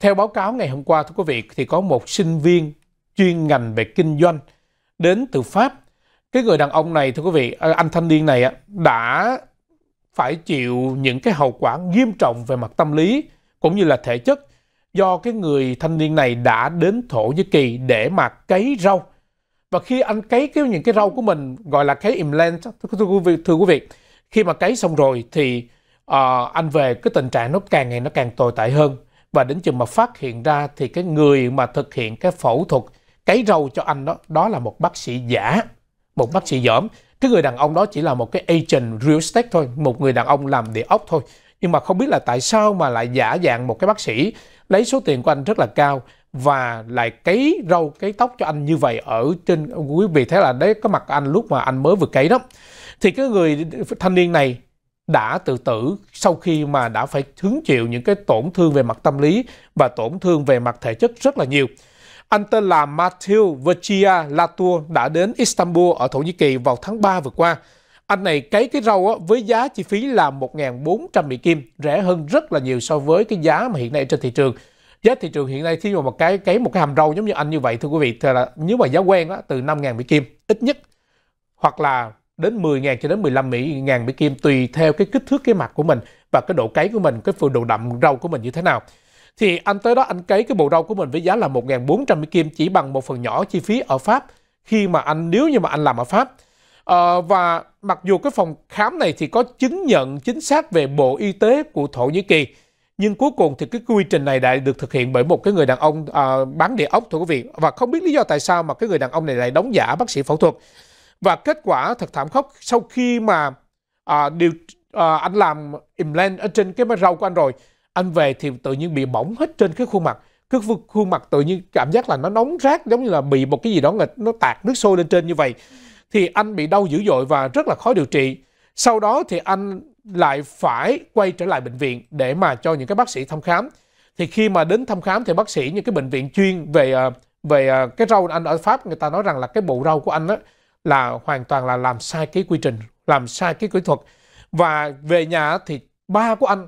Theo báo cáo ngày hôm qua, thưa quý vị, thì có một sinh viên chuyên ngành về kinh doanh đến từ Pháp. Cái người đàn ông này, thưa quý vị, ờ, anh thanh niên này đã phải chịu những cái hậu quả nghiêm trọng về mặt tâm lý cũng như là thể chất do cái người thanh niên này đã đến Thổ Nhĩ Kỳ để mà cấy rau. Và khi anh cấy cái những cái rau của mình gọi là cấy implant, thưa, thưa, quý vị, thưa quý vị, khi mà cấy xong rồi thì uh, anh về cái tình trạng nó càng ngày nó càng tồi tệ hơn và đến chừng mà phát hiện ra thì cái người mà thực hiện cái phẫu thuật cấy râu cho anh đó đó là một bác sĩ giả một bác sĩ dởm cái người đàn ông đó chỉ là một cái agent real estate thôi một người đàn ông làm địa ốc thôi nhưng mà không biết là tại sao mà lại giả dạng một cái bác sĩ lấy số tiền của anh rất là cao và lại cấy râu cấy tóc cho anh như vậy ở trên quý vị thấy là đấy có mặt anh lúc mà anh mới vừa cấy đó thì cái người thanh niên này đã tự tử sau khi mà đã phải hứng chịu những cái tổn thương về mặt tâm lý và tổn thương về mặt thể chất rất là nhiều. Anh tên là Matthew Vecchia Latour đã đến Istanbul ở Thổ Nhĩ Kỳ vào tháng 3 vừa qua. Anh này cấy cái rau á, với giá chi phí là 1.400 Mỹ Kim, rẻ hơn rất là nhiều so với cái giá mà hiện nay trên thị trường. Giá thị trường hiện nay khi mà một cái cấy một cái hàm rau giống như anh như vậy thưa quý vị, thì là nếu mà giá quen á, từ 5.000 Mỹ Kim ít nhất hoặc là đến 10.000 cho đến 15.000 Mỹ Kim tùy theo cái kích thước cái mặt của mình và cái độ cấy của mình, cái phần độ đậm rau của mình như thế nào. Thì anh tới đó anh cấy cái bộ rau của mình với giá là 1.400 Mỹ Kim chỉ bằng một phần nhỏ chi phí ở Pháp khi mà anh nếu như mà anh làm ở Pháp. À, và mặc dù cái phòng khám này thì có chứng nhận chính xác về Bộ Y tế của Thổ Nhĩ Kỳ nhưng cuối cùng thì cái quy trình này lại được thực hiện bởi một cái người đàn ông à, bán địa ốc thưa quý vị và không biết lý do tại sao mà cái người đàn ông này lại đóng giả bác sĩ phẫu thuật và kết quả thật thảm khốc sau khi mà à, điều à, anh làm implant ở trên cái rau của anh rồi, anh về thì tự nhiên bị bỏng hết trên cái khuôn mặt. Cái khuôn mặt tự nhiên cảm giác là nó nóng rát giống như là bị một cái gì đó nghịch nó tạt nước sôi lên trên như vậy. Thì anh bị đau dữ dội và rất là khó điều trị. Sau đó thì anh lại phải quay trở lại bệnh viện để mà cho những cái bác sĩ thăm khám. Thì khi mà đến thăm khám thì bác sĩ những cái bệnh viện chuyên về à, về à, cái rau anh ở Pháp người ta nói rằng là cái bộ rau của anh á là hoàn toàn là làm sai cái quy trình, làm sai cái kỹ thuật. Và về nhà thì ba của anh,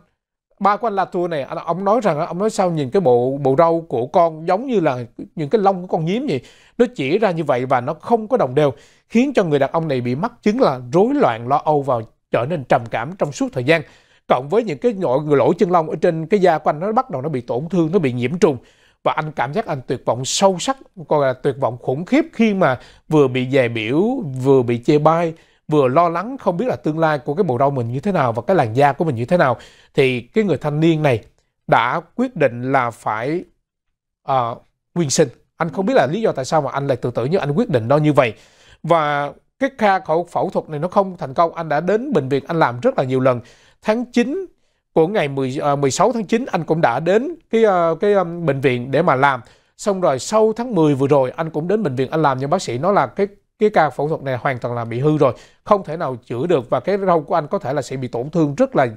ba của anh La Tour này, ông nói rằng, ông nói sao nhìn cái bộ bộ râu của con giống như là những cái lông của con nhím vậy. Nó chỉ ra như vậy và nó không có đồng đều, khiến cho người đàn ông này bị mắc chứng là rối loạn lo âu và trở nên trầm cảm trong suốt thời gian cộng với những cái người lỗ chân lông ở trên cái da của anh nó bắt đầu nó bị tổn thương nó bị nhiễm trùng và anh cảm giác anh tuyệt vọng sâu sắc gọi là tuyệt vọng khủng khiếp khi mà vừa bị dè biểu vừa bị chê bai vừa lo lắng không biết là tương lai của cái bộ râu mình như thế nào và cái làn da của mình như thế nào thì cái người thanh niên này đã quyết định là phải uh, ờ, quyên sinh anh không biết là lý do tại sao mà anh lại tự tử như anh quyết định đó như vậy và cái ca khẩu phẫu thuật này nó không thành công anh đã đến bệnh viện anh làm rất là nhiều lần tháng 9 của ngày 10, uh, 16 tháng 9 anh cũng đã đến cái uh, cái um, bệnh viện để mà làm xong rồi sau tháng 10 vừa rồi anh cũng đến bệnh viện anh làm nhưng bác sĩ nói là cái cái ca phẫu thuật này hoàn toàn là bị hư rồi không thể nào chữa được và cái râu của anh có thể là sẽ bị tổn thương rất là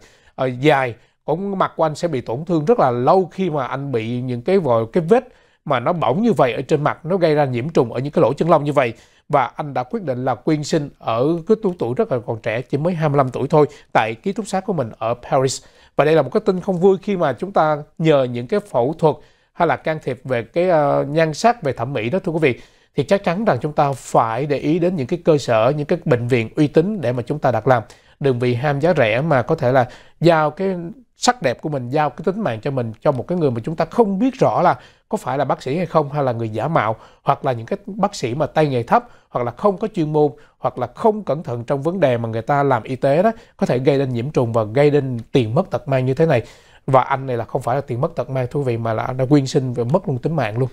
uh, dài cũng mặt của anh sẽ bị tổn thương rất là lâu khi mà anh bị những cái vòi cái vết mà nó bỏng như vậy ở trên mặt nó gây ra nhiễm trùng ở những cái lỗ chân lông như vậy và anh đã quyết định là quyên sinh ở cái tuổi tuổi rất là còn trẻ chỉ mới 25 tuổi thôi tại ký túc xá của mình ở Paris và đây là một cái tin không vui khi mà chúng ta nhờ những cái phẫu thuật hay là can thiệp về cái uh, nhan sắc về thẩm mỹ đó thưa quý vị thì chắc chắn rằng chúng ta phải để ý đến những cái cơ sở những cái bệnh viện uy tín để mà chúng ta đặt làm đừng vì ham giá rẻ mà có thể là giao cái sắc đẹp của mình giao cái tính mạng cho mình cho một cái người mà chúng ta không biết rõ là có phải là bác sĩ hay không hay là người giả mạo hoặc là những cái bác sĩ mà tay nghề thấp hoặc là không có chuyên môn hoặc là không cẩn thận trong vấn đề mà người ta làm y tế đó có thể gây nên nhiễm trùng và gây nên tiền mất tật mang như thế này và anh này là không phải là tiền mất tật mang thú vị mà là anh đã quyên sinh và mất luôn tính mạng luôn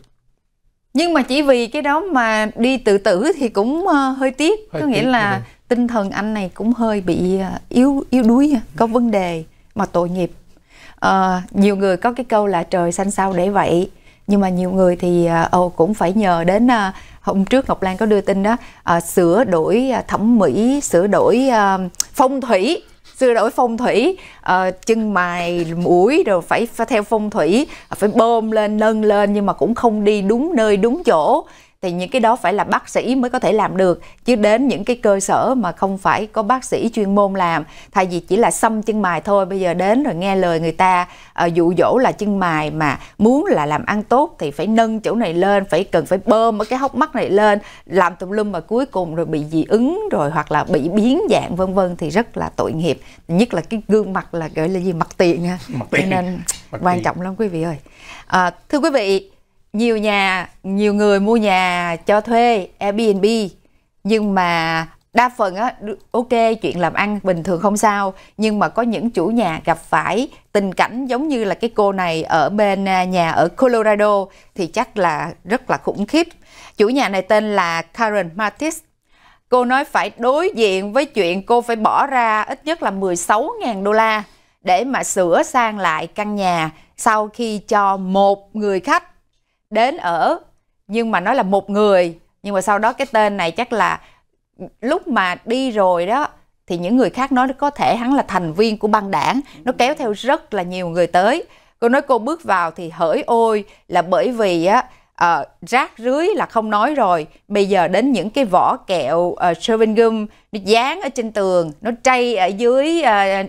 nhưng mà chỉ vì cái đó mà đi tự tử thì cũng ờ, hơi tiếc hơi có nghĩa tiếc, là đúng. tinh thần anh này cũng hơi bị ờ, yếu yếu đuối có vấn đề mà tội nghiệp à, nhiều người có cái câu là trời xanh sao để vậy nhưng mà nhiều người thì uh, cũng phải nhờ đến uh, hôm trước Ngọc Lan có đưa tin đó uh, sửa đổi thẩm mỹ sửa đổi uh, phong thủy sửa đổi phong thủy uh, chân mày mũi rồi phải, phải theo phong thủy phải bơm lên nâng lên nhưng mà cũng không đi đúng nơi đúng chỗ thì những cái đó phải là bác sĩ mới có thể làm được chứ đến những cái cơ sở mà không phải có bác sĩ chuyên môn làm thay vì chỉ là xăm chân mài thôi bây giờ đến rồi nghe lời người ta uh, dụ dỗ là chân mài mà muốn là làm ăn tốt thì phải nâng chỗ này lên phải cần phải bơm ở cái hốc mắt này lên làm tùm lum mà cuối cùng rồi bị dị ứng rồi hoặc là bị biến dạng vân vân thì rất là tội nghiệp nhất là cái gương mặt là gọi là gì mặt tiền ha mặt tiền. nên mặt quan tiền. trọng lắm quý vị ơi à, thưa quý vị nhiều nhà nhiều người mua nhà cho thuê Airbnb nhưng mà đa phần á ok chuyện làm ăn bình thường không sao nhưng mà có những chủ nhà gặp phải tình cảnh giống như là cái cô này ở bên à, nhà ở Colorado thì chắc là rất là khủng khiếp chủ nhà này tên là Karen Mattis cô nói phải đối diện với chuyện cô phải bỏ ra ít nhất là 16.000 đô la để mà sửa sang lại căn nhà sau khi cho một người khách đến ở nhưng mà nó là một người nhưng mà sau đó cái tên này chắc là lúc mà đi rồi đó thì những người khác nói có thể hắn là thành viên của băng đảng nó ừ. kéo theo rất là nhiều người tới cô nói cô bước vào thì hỡi ôi là bởi vì á uh, rác rưới là không nói rồi bây giờ đến những cái vỏ kẹo uh, ờ, shoving gum nó dán ở trên tường nó trây ở dưới uh,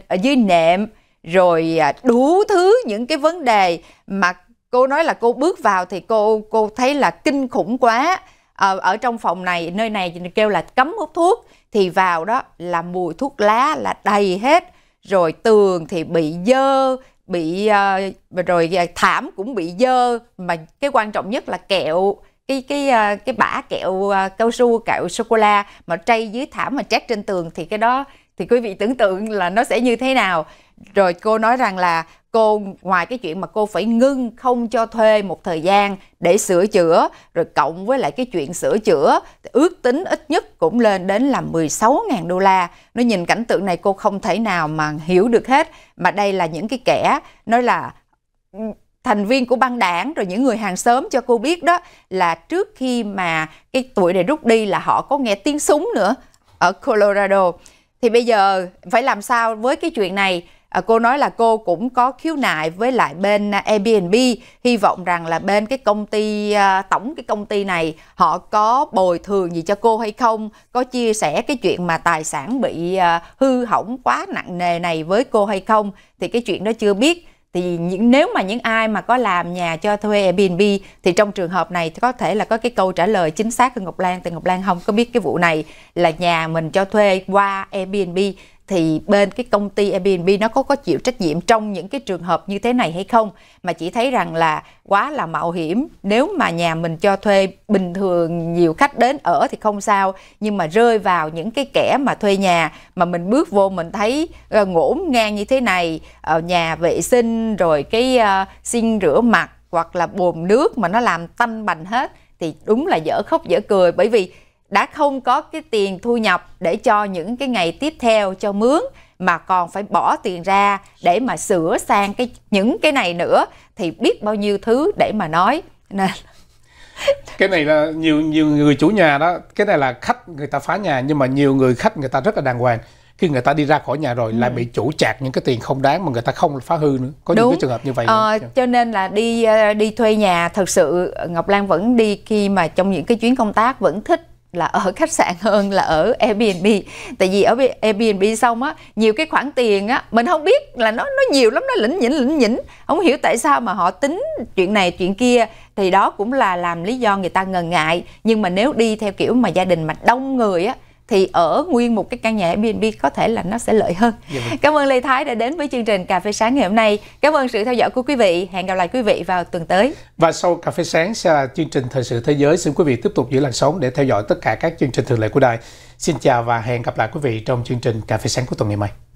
ở dưới nệm rồi uh, đủ thứ những cái vấn đề mà cô nói là cô bước vào thì cô cô thấy là kinh khủng quá ở, ờ, ở trong phòng này nơi này kêu là cấm hút thuốc thì vào đó là mùi thuốc lá là đầy hết rồi tường thì bị dơ bị ờ, rồi ờ, thảm cũng bị dơ mà cái quan trọng nhất là kẹo cái cái cái bã kẹo cao su kẹo sô cô la mà trây dưới thảm mà trét trên tường thì cái đó thì quý vị tưởng tượng là nó sẽ như thế nào rồi cô nói rằng là cô ngoài cái chuyện mà cô phải ngưng không cho thuê một thời gian để sửa chữa rồi cộng với lại cái chuyện sửa chữa ước tính ít nhất cũng lên đến là 16.000 đô la. Nó nhìn cảnh tượng này cô không thể nào mà hiểu được hết mà đây là những cái kẻ nói là ừ, thành viên của băng đảng rồi những người hàng xóm cho cô biết đó là trước khi mà cái tuổi này rút đi là họ có nghe tiếng súng nữa ở Colorado. Thì bây giờ phải làm sao với cái chuyện này À, cô nói là cô cũng có khiếu nại với lại bên à, Airbnb hy vọng rằng là bên cái công ty à, tổng cái công ty này họ có bồi thường gì cho cô hay không có chia sẻ cái chuyện mà tài sản bị hư hỏng quá nặng nề này với cô hay không thì cái chuyện đó chưa biết thì những nếu mà những ai mà có làm nhà cho thuê Airbnb thì trong trường hợp này có thể là có cái câu trả lời chính xác của Ngọc Lan từ Ngọc Lan không có biết cái vụ này là nhà mình cho thuê qua Airbnb thì bên cái công ty Airbnb nó có có chịu trách nhiệm trong những cái trường hợp như thế này hay không mà chỉ thấy rằng là quá là mạo hiểm nếu mà nhà mình cho thuê bình thường nhiều khách đến ở thì không sao nhưng mà rơi vào những cái kẻ mà thuê nhà mà mình bước vô mình thấy ờ, ngổn ngang như thế này uh, nhà vệ sinh rồi cái uh, xin rửa mặt hoặc là bồn nước mà nó làm tanh bành hết thì đúng là dở khóc dở cười bởi vì đã không có cái tiền thu nhập để cho những cái ngày tiếp theo cho mướn mà còn phải bỏ tiền ra để mà sửa sang cái những cái này nữa thì biết bao nhiêu thứ để mà nói nên cái này là nhiều nhiều người chủ nhà đó cái này là khách người ta phá nhà nhưng mà nhiều người khách người ta rất là đàng hoàng khi người ta đi ra khỏi nhà rồi ừ. lại bị chủ chạc những cái tiền không đáng mà người ta không phá hư nữa có Đúng. những cái trường hợp như vậy ờ, dạ. cho nên là đi ờ, đi thuê nhà thật sự Ngọc Lan vẫn đi khi mà trong những cái chuyến công tác vẫn thích là ở khách sạn hơn là ở Airbnb tại vì ở Airbnb xong á nhiều cái khoản tiền á mình không biết là nó nó nhiều lắm nó lĩnh nhỉnh lĩnh nhỉnh không hiểu tại sao mà họ tính chuyện này chuyện kia thì đó cũng là làm lý do người ta ngần ngại nhưng mà nếu đi theo kiểu mà gia đình mà đông người á thì ở nguyên một cái căn nhà Airbnb có thể là nó sẽ lợi hơn. Dạ. Vâng. Cảm ơn Lê Thái đã đến với chương trình Cà phê sáng ngày hôm nay. Cảm ơn sự theo dõi của quý vị. Hẹn gặp lại quý vị vào tuần tới. Và sau Cà phê sáng sẽ là chương trình Thời sự Thế giới. Xin quý vị tiếp tục giữ làn sóng để theo dõi tất cả các chương trình thường lệ của đài. Xin chào và hẹn gặp lại quý vị trong chương trình Cà phê sáng của tuần ngày mai.